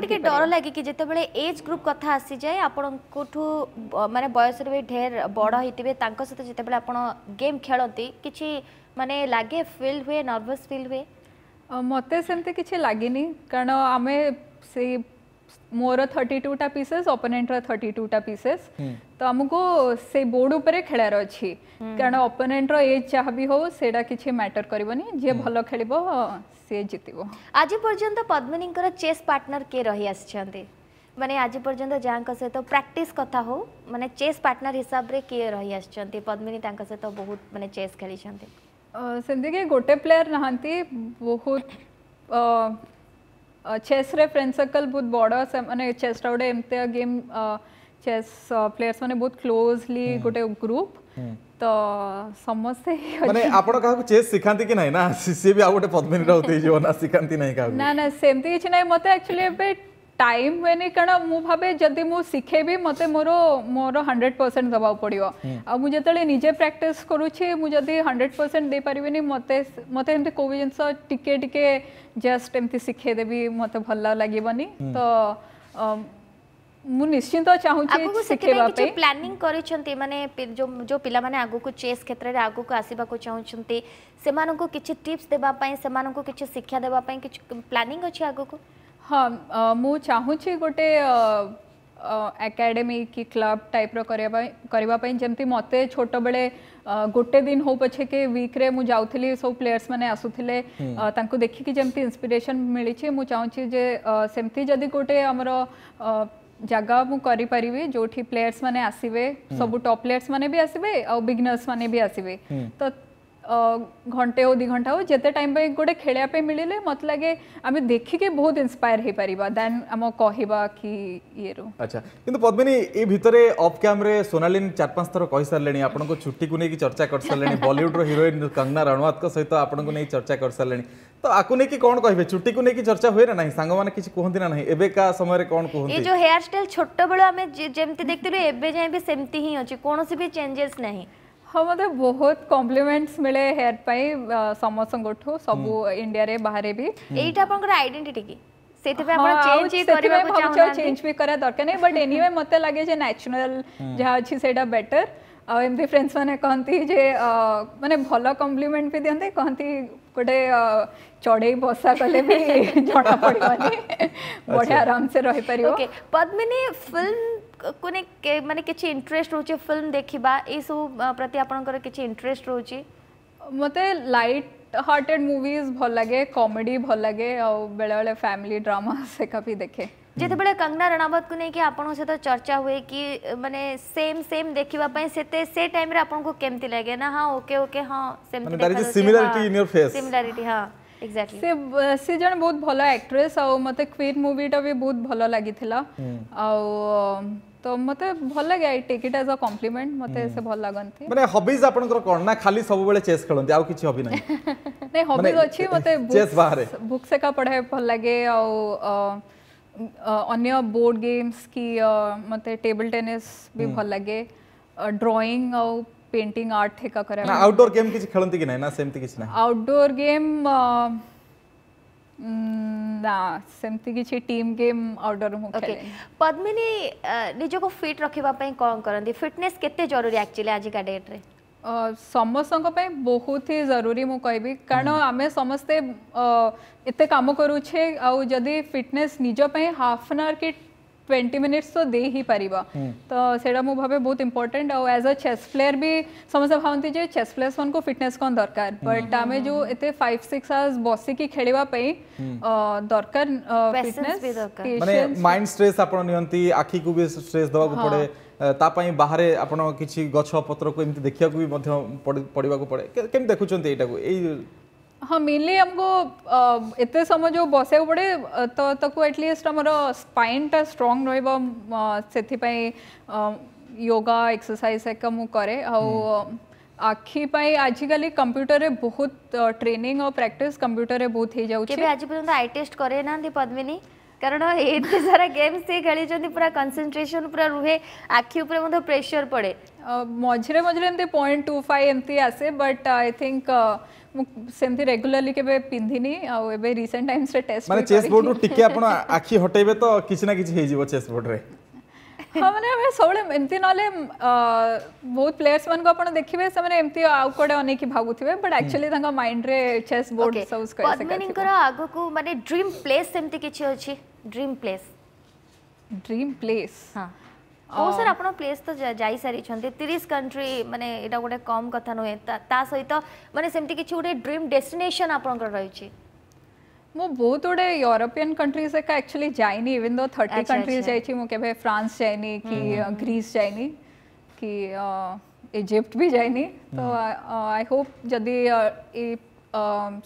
C: ଟିକେ ଡର
A: ଲାଗେ କି ଯେତେବେଳେ ଏଜ୍ ଗ୍ରୁପ୍ କଥା ଆସିଯାଏ ଆପଣଙ୍କଠୁ ମାନେ ବୟସରେ ବି ଢେର ବଡ଼ ହେଇଥିବେ ତାଙ୍କ ସହିତ ଯେତେବେଳେ ଆପଣ ଗେମ୍ ଖେଳନ୍ତି କିଛି ମାନେ ଲାଗେ ଫିଲ୍ ହୁଏ ନର୍ଭସ୍ ଫିଲ୍ ହୁଏ ମୋତେ ସେମିତି କିଛି ଲାଗିନି
C: କାରଣ ଆମେ ସେଇ ମୋର ଥର୍ଟି ଟୁଟା ପିସେସ୍ ଅପୋନେଣ୍ଟର ଥର୍ଟି ଟୁଟା ପିସେସ୍ ତ ଆମକୁ ସେଇ ବୋର୍ଡ ଉପରେ ଖେଳାର ଅଛି କାରଣ ଅପୋନେଣ୍ଟର ଏଜ୍ ଯାହା
A: ବି ହଉ ସେଇଟା କିଛି ମ୍ୟାଟର କରିବନି ଯିଏ ଭଲ ଖେଳିବ ସିଏ ଜିତିବ ଆଜି ପର୍ଯ୍ୟନ୍ତ ପଦ୍ମିନୀଙ୍କର ଚେସ୍ ପାର୍ଟନର କିଏ ରହି ଆସିଛନ୍ତି ମାନେ ଆଜି ପର୍ଯ୍ୟନ୍ତ ଯାହାଙ୍କ ସହିତ ପ୍ରାକ୍ଟିସ୍ କଥା ହଉ ମାନେ ଚେସ୍ ପାର୍ଟନର ହିସାବରେ କିଏ ରହି ଆସିଛନ୍ତି ପଦ୍ମିନୀ ତାଙ୍କ ସହିତ ବହୁତ ମାନେ ଚେସ୍ ଖେଳିଛନ୍ତି
C: ସେମିତି କି ଗୋଟେ ପ୍ଲେୟାର ନାହାନ୍ତି ବହୁତ ચેસ રે ફ્રેન્ડ સર્કલ બહુત બડ અને ચેસ ટાઉડે એમતે ગેમ ચેସ୍ ପ୍ଲେୟର୍ସ ମାନେ ବହୁତ କ୍ଲୋଜଲି ଗୋଟେ ଗ୍ରୁପ ତ ସମସ୍ତେ ମାନେ
B: ଆପଣ କାହାକୁ ଚେସ୍ ଶିଖାନ୍ତି କି ନାହିଁ ନା ସିଏ ବି ଆଉ ଗୋଟେ ପଦ୍ମିନୀ ରାଉତ ହେଇଯିବ ନା ଶିଖାନ୍ତି ନାହିଁ କାହାକୁ
C: ନା ନା ସେମିତି କିଛି ନାହିଁ ମୋତେ ଆକ୍ଚୁଆଲି ଏବେ टाइम हुए नहीं कारण मुझे जब मुझे शिखे भी मत मोर मोर हंड्रेड परसेंट दवा पड़ो आते निजे प्राक्ट करुच्छे मुझे हंड्रेड परसेंट दे पारे मत मत कौ भी जिन टे जस्ट एम शिखेदेवी मत भल लगे नि तो निश्चिंत
A: प्लानिंग माने जो जो पिला माने आगो को चेस क्षेत्र रे आगो को आसीबा को चाहूछंती से मानको किछ टिप्स देबा पई से मानको किछ शिक्षा देबा पई किछ प्लानिंग अछि आगो को હમ મો ચાહુ ચી ગોટે એકેડેમી કી
C: ક્લબ ટાઈપ રો કરીવા કરીવા પઈ જમતી મતે છોટો બળે ગોટે દિન હો પછે કે વીકરે મુ જાઉતલી સબ પ્લેયર્સ મને આસુતલે તાંકુ દેખી કે જમતી ઇન્સ્પિરેશન મિલી છે મો ચાહુ ચી જે સેમતી જદી ગોટે અમારો જગા મુ કરી પડીવે જોઠી પ્લેયર્સ મને આસીવે સબ ટોપ પ્લેયર્સ મને ભી આસીવે ઓ બિગિનર્સ મને ભી આસીવે તો घंटे हो दी घंटा हो जिते टाइम पर गोटे खेल मिले मत लगे आम देखिके बहुत इन्स्पायर हो पार देन आम कह अच्छा
B: कितना पद्मिनी भितरे अफ कैम्रे सोनालीन चार पांच थर कही सारे आपको छुट्टी को लेकिन चर्चा कर सारे बलीउड रिरोईन कंगना रणवात सहित आपको चर्चा कर सारे तो आपको ने कौन कहे छुट्टी को ने चर्चा होय ना नहीं संग माने किछ कोहंती ना नहीं समय कौन कोहंती जो
A: हेयर स्टाइल छोट बेलो हमें जेमती देखतिलु एबे भी सेमती ही अछि कोनो से भी चेंजेस नहीं हाँ मत मतलब बहुत कम्प्लीमेंट्स मिले
C: हेयर पर समस्त सब इंडिया हम्म। रे बाहर भी हम्म। आइडेंटिटी की
A: हाँ, चेंज चेंज भी
C: करा दरकार नहीं बट एनिवे मत लगे नाचुराल जहाँ अच्छे से बेटर आम फ्रेंड्स मैंने कहती मैंने भल कम्प्लीमेंट भी दिखते कहती गोटे चढ़े बसा कले भी जना अच्छा। बढ़िया आराम से रही
A: पद्मिनी फिल्म को नहीं माने किसी इंटरेस्ट रोचे फिल्म देखा ये सब प्रति आपंकर किसी इंटरेस्ट रोचे
C: मते लाइट हार्टेड मूवीज भल लगे कॉमेडी भल लगे और बेले बेले फैमिली ड्रामा से कभी देखे
A: যেতবে কঙ্গনা রণাবত কু নেই আপনার সহ চর্চা হুয়ে কি মানে সেম সেম দেখিবা পাই সেতে সে টাইম রে আপনার কেমতি লাগে না হ্যাঁ ওকে ওকে হ্যাঁ সেম মানে that is similarity in your face similarity হ্যাঁ এক্স্যাক্টলি সে সে জন বহুত ভালো অ্যাক্ট্রেস
C: আর মতে কুইট মুভিটা বি বহুত ভালো লাগিছিলা আর तो मते भल लागे I take it as a compliment मते हम्म। से भल लागंती माने
B: हॉबीज आपनकर कोन ना खाली सब बेले चेस खेलंती आउ किछ हॉबी नाही
C: नाही हॉबीज अछि मते चेस बाहर बुक से का पढाय भल लागे आउ अन्य बोर्ड गेम्स की मते टेबल टेनिस भी भल लागे ड्राइंग आउ पेंटिंग आर्ट का करे आउटडोर
B: गेम किछ खेलंती कि नाही ना सेमती किछ ना
C: आउटडोर गेम ना
A: सेमती किसी टीम गेम आउटडोर मु खेले पद्मिनी निज को फिट रखबा पई कोन करंदी फिटनेस केते जरूरी एक्चुअली आज का डेट रे समस्त बहुत
C: ही जरूरी मु कह कारण mm. आम समस्ते एत कम करूचे आदि फिटनेस निजपाई हाफ एन आवर कि ट्वेंटी मिनिट्स तो दे ही पार तो ସେଇটা ମୁଁ ଭାବେ ବହୁତ ଇମ୍ପୋର୍ଟାଣ୍ଟ ଆଉ ଆଜ୍ ଅ ଚେସ୍ ପ୍ଲେୟର ବି ସମସ୍ତେ ଭାବନ୍ତି ଯେ ଚେସ୍ ପ୍ଲେୟର୍ସମାନଙ୍କୁ ଫିଟନେସ୍ କ'ଣ ଦରକାର ବଟ୍ ଆମେ ଯେଉଁ ଏତେ ଫାଇଭ୍ ସିକ୍ସ ଆୱାର୍ସ ବସିକି ଖେଳିବା ପାଇଁ ଦରକାର
A: ଫିଟନେସ୍ ମାନେ
B: ମାଇଣ୍ଡ ଷ୍ଟ୍ରେସ୍ ଆପଣ ନିଅନ୍ତି ଆଖିକୁ ବି ଷ୍ଟ୍ରେସ୍ ଦେବାକୁ ପଡ଼େ ତା ପାଇଁ ବାହାରେ ଆପଣ କିଛି ଗଛ ପତ୍ରକୁ ଏମିତି ଦେଖିବାକୁ ବି ମଧ୍ୟ ପଡ଼ିବାକୁ ପଡ଼େ କେମିତି ଦେଖୁଛନ୍ତି ଏଇଟାକୁ ଏଇ
C: ହଁ ମେନଲି ଆମକୁ ଏତେ ସମୟ ଯେଉଁ ବସିବାକୁ ପଡ଼େ ତ ତାକୁ ଆଟଲିଷ୍ଟ ଆମର ସ୍ପାଇନ୍ଟା ଷ୍ଟ୍ରଙ୍ଗ ରହିବ ସେଥିପାଇଁ ୟୋଗା ଏକ୍ସରସାଇଜ୍ ହେରିକା ମୁଁ କରେ ଆଉ ଆଖି ପାଇଁ ଆଜିକାଲି କମ୍ପ୍ୟୁଟରରେ ବହୁତ ଟ୍ରେନିଂ ଆଉ ପ୍ରାକ୍ଟିସ୍ କମ୍ପ୍ୟୁଟରରେ ବହୁତ ହେଇଯାଉଛି କେବେ ଆଜି
A: ପର୍ଯ୍ୟନ୍ତ ଆଇ ଟେଷ୍ଟ କରେଇ ନାହାନ୍ତି ପଦ୍ମିନୀ କାରଣ ଏତେ ସାରା ଗେମ୍ ସେ ଖେଳିଛନ୍ତି ପୁରା କନସେନ୍ଟ୍ରେସନ୍ ପୁରା ରୁହେ ଆଖି ଉପରେ ମଧ୍ୟ ପ୍ରେସର ପଡ଼େ ମଝିରେ ମଝିରେ ଏମିତି ପଏଣ୍ଟ ଟୁ ଫାଇଭ୍ ଏମିତି ଆସେ ବଟ୍ ଆଇ
C: ଥିଙ୍କ ସେମିତି ରେଗୁଲାରଲି କେବେ ପିନ୍ଧିନି ଆଉ ଏବେ ରିସେଣ୍ଟ ଟାଇମ୍ସରେ ଟେଷ୍ଟ ମାନେ ଚେସ୍ ବୋର୍ଡରୁ ଟିକେ ଆପଣ
B: ଆଖି ହଟେଇବେ ତ କିଛି ନା କିଛି ହେଇଯିବ ଚେସ୍ ବୋର୍ଡରେ
C: ହଁ ମାନେ ଆମେ ସବୁବେଳେ ଏମିତି ନହେଲେ ବହୁତ ପ୍ଲେୟର୍ସମାନଙ୍କୁ ଆପଣ ଦେଖିବେ ସେମାନେ ଏମିତି ଆଉ କୁଆଡ଼େ ଅନେଇକି ଭାବୁଥିବେ
A: ବଟ୍ ଆକ୍ଚୁଆଲି ତାଙ୍କ ମାଇଣ୍ଡରେ ଚେସ୍ ବୋର୍ଡ ସବୁ ପଦ୍ମିନୀଙ୍କର ଆଗକୁ ମାନେ ଡ୍ରିମ୍ ପ୍ଲେସ୍ ସେମିତି କିଛି ଅଛି ଡ୍ରିମ୍ ପ୍ଲେସ୍ ଡ୍ରିମ୍ ପ୍ଲେସ୍ ହଁ हाँ सर आप प्लेस तो जा सारी तीस कंट्री मैंने यहाँ गोटे कम कथ नुहे सहित मानते कि गोटे ड्रीम डेस्टेसन आप रही मु बहुत गुड़े
C: यूरोपियन कंट्रीज एक एक्चुअली जाइनी इवन दो थर्टी कंट्रीज जाइए फ्रांस जाइनी कि ग्रीस जाइनी कि इजिप्ट भी जाइनी तो आई होप जदि सिचुएशन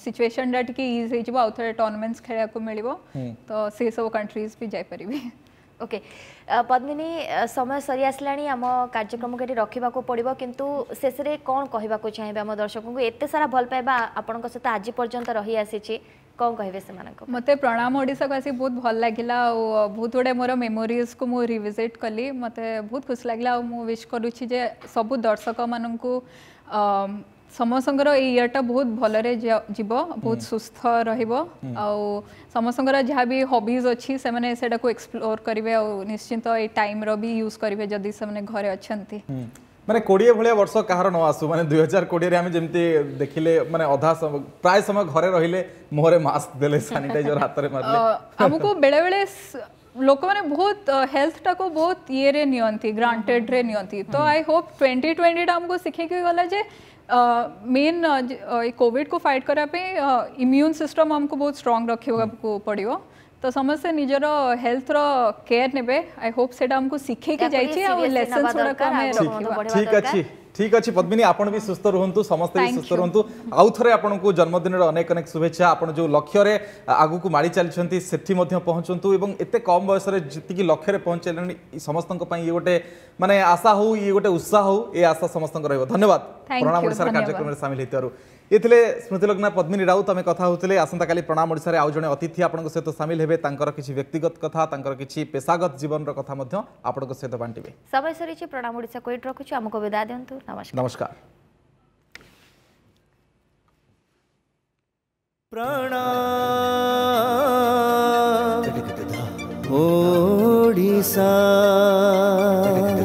C: सिचुएसन टी इज हो टूर्नामेंट्स खेला को मिल
A: तो से सब कंट्रीज भी जाइपरि ओके ପଦ୍ମିନୀ ସମୟ ସରି ଆସିଲାଣି ଆମ କାର୍ଯ୍ୟକ୍ରମକୁ ଏଠି ରଖିବାକୁ ପଡ଼ିବ କିନ୍ତୁ ଶେଷରେ କ'ଣ କହିବାକୁ ଚାହିଁବେ ଆମ ଦର୍ଶକଙ୍କୁ ଏତେ ସାରା ଭଲ ପାଇବା ଆପଣଙ୍କ ସହିତ ଆଜି ପର୍ଯ୍ୟନ୍ତ ରହିଆସିଛି କ'ଣ କହିବେ ସେମାନଙ୍କୁ
C: ମୋତେ ପ୍ରଣାମ ଓଡ଼ିଶାକୁ ଆସି ବହୁତ ଭଲ ଲାଗିଲା ଆଉ ବହୁତ ଗୁଡ଼ାଏ ମୋର ମେମୋରିଜକୁ ମୁଁ ରିଭିଜିଟ୍ କଲି ମୋତେ ବହୁତ ଖୁସି ଲାଗିଲା ଆଉ ମୁଁ ୱିଶ୍ କରୁଛି ଯେ ସବୁ ଦର୍ଶକମାନଙ୍କୁ ସମସ୍ତଙ୍କର ଏଇ ଇୟର୍ଟା ବହୁତ ଭଲରେ ଯିବ ବହୁତ ସୁସ୍ଥ ରହିବ ଆଉ ସମସ୍ତଙ୍କର ଯାହା ବି ହବିଜ୍ ଅଛି ସେମାନେ ସେଟାକୁ ଏକ୍ସପ୍ଲୋର କରିବେ ଆଉ ନିଶ୍ଚିନ୍ତ ଏଇ ଟାଇମ୍ର ବି ୟୁଜ୍ କରିବେ ଯଦି ସେମାନେ ଘରେ ଅଛନ୍ତି
B: ମାନେ କୋଡ଼ିଏ ଭଳିଆ ବର୍ଷ କାହାର ନ ଆସୁ ମାନେ ଦୁଇ ହଜାର କୋଡ଼ିଏରେ ଆମେ ଯେମିତି ଦେଖିଲେ ମାନେ ଅଧା ପ୍ରାୟ ସମୟ ଘରେ ରହିଲେ ମୁହଁରେ ମାସ୍କ ଦେଲେ ସାନିଟାଇଜର ହାତରେ ମାରିଲେ
C: ଆମକୁ ବେଳେବେଳେ ଲୋକମାନେ ବହୁତ ହେଲ୍ଥଟାକୁ ବହୁତ ଇଏରେ ନିଅନ୍ତି ଗ୍ରାଣ୍ଟେଡ଼ରେ ନିଅନ୍ତି ତ ଆଇ ହୋପ୍ ଟ୍ୱେଣ୍ଟି ଟ୍ୱେଣ୍ଟିଟା ଆମକୁ ଶିଖେଇକି ଗଲା ଯେ मेन कोविड को फाइट करने इम्यून सिस्टम आमको बहुत स्ट्रंग रखा पड़ो तो समस्त निजर हेल्थ रेयर ने आई होप से शिखे जाइए
B: ठीक अच्छे ঠিক আছে পদ্মিনী আপন বি সুস্থ রুহতু সমস্ত বি সুস্থ রুহতু আউ থরে আপনার জন্মদিনের অনেক অনেক শুভেচ্ছা আপনার যে লক্ষ্যরে আগুক মাড়ি চালিছেন সেটি মধ্যে পৌঁছন্তু এবং এতে কম বয়সরে যেতিকি লক্ষ্যরে পৌঁছাইলেন সমস্ত ইয়ে গোটে মানে আশা হো ইয়ে গোটে উৎসাহ হো এ আশা সমস্ত রহব ধন্যবাদ প্রণাম ওড়িশার কার্যক্রমে সামিল হইতার এলে স্মৃতি লগ্না পদ্মিনী রাউত আমি কথা হোলে আসন্তকালি প্রণাম ওড়শার আউ জন অতিথি আপনার সহ সামিল হবে তাঁর কিছু ব্যক্তিগত কথা তাঁর কিছু পেশাগত জীবনর কথা আপনার সহ বাটিবে
A: সময় সরিছে প্রণাম ওড়শা কোয়েট রাখুছু আমাকে বিদায় দিও নমস্কার নমস্কার প্রণাম ওড়িশা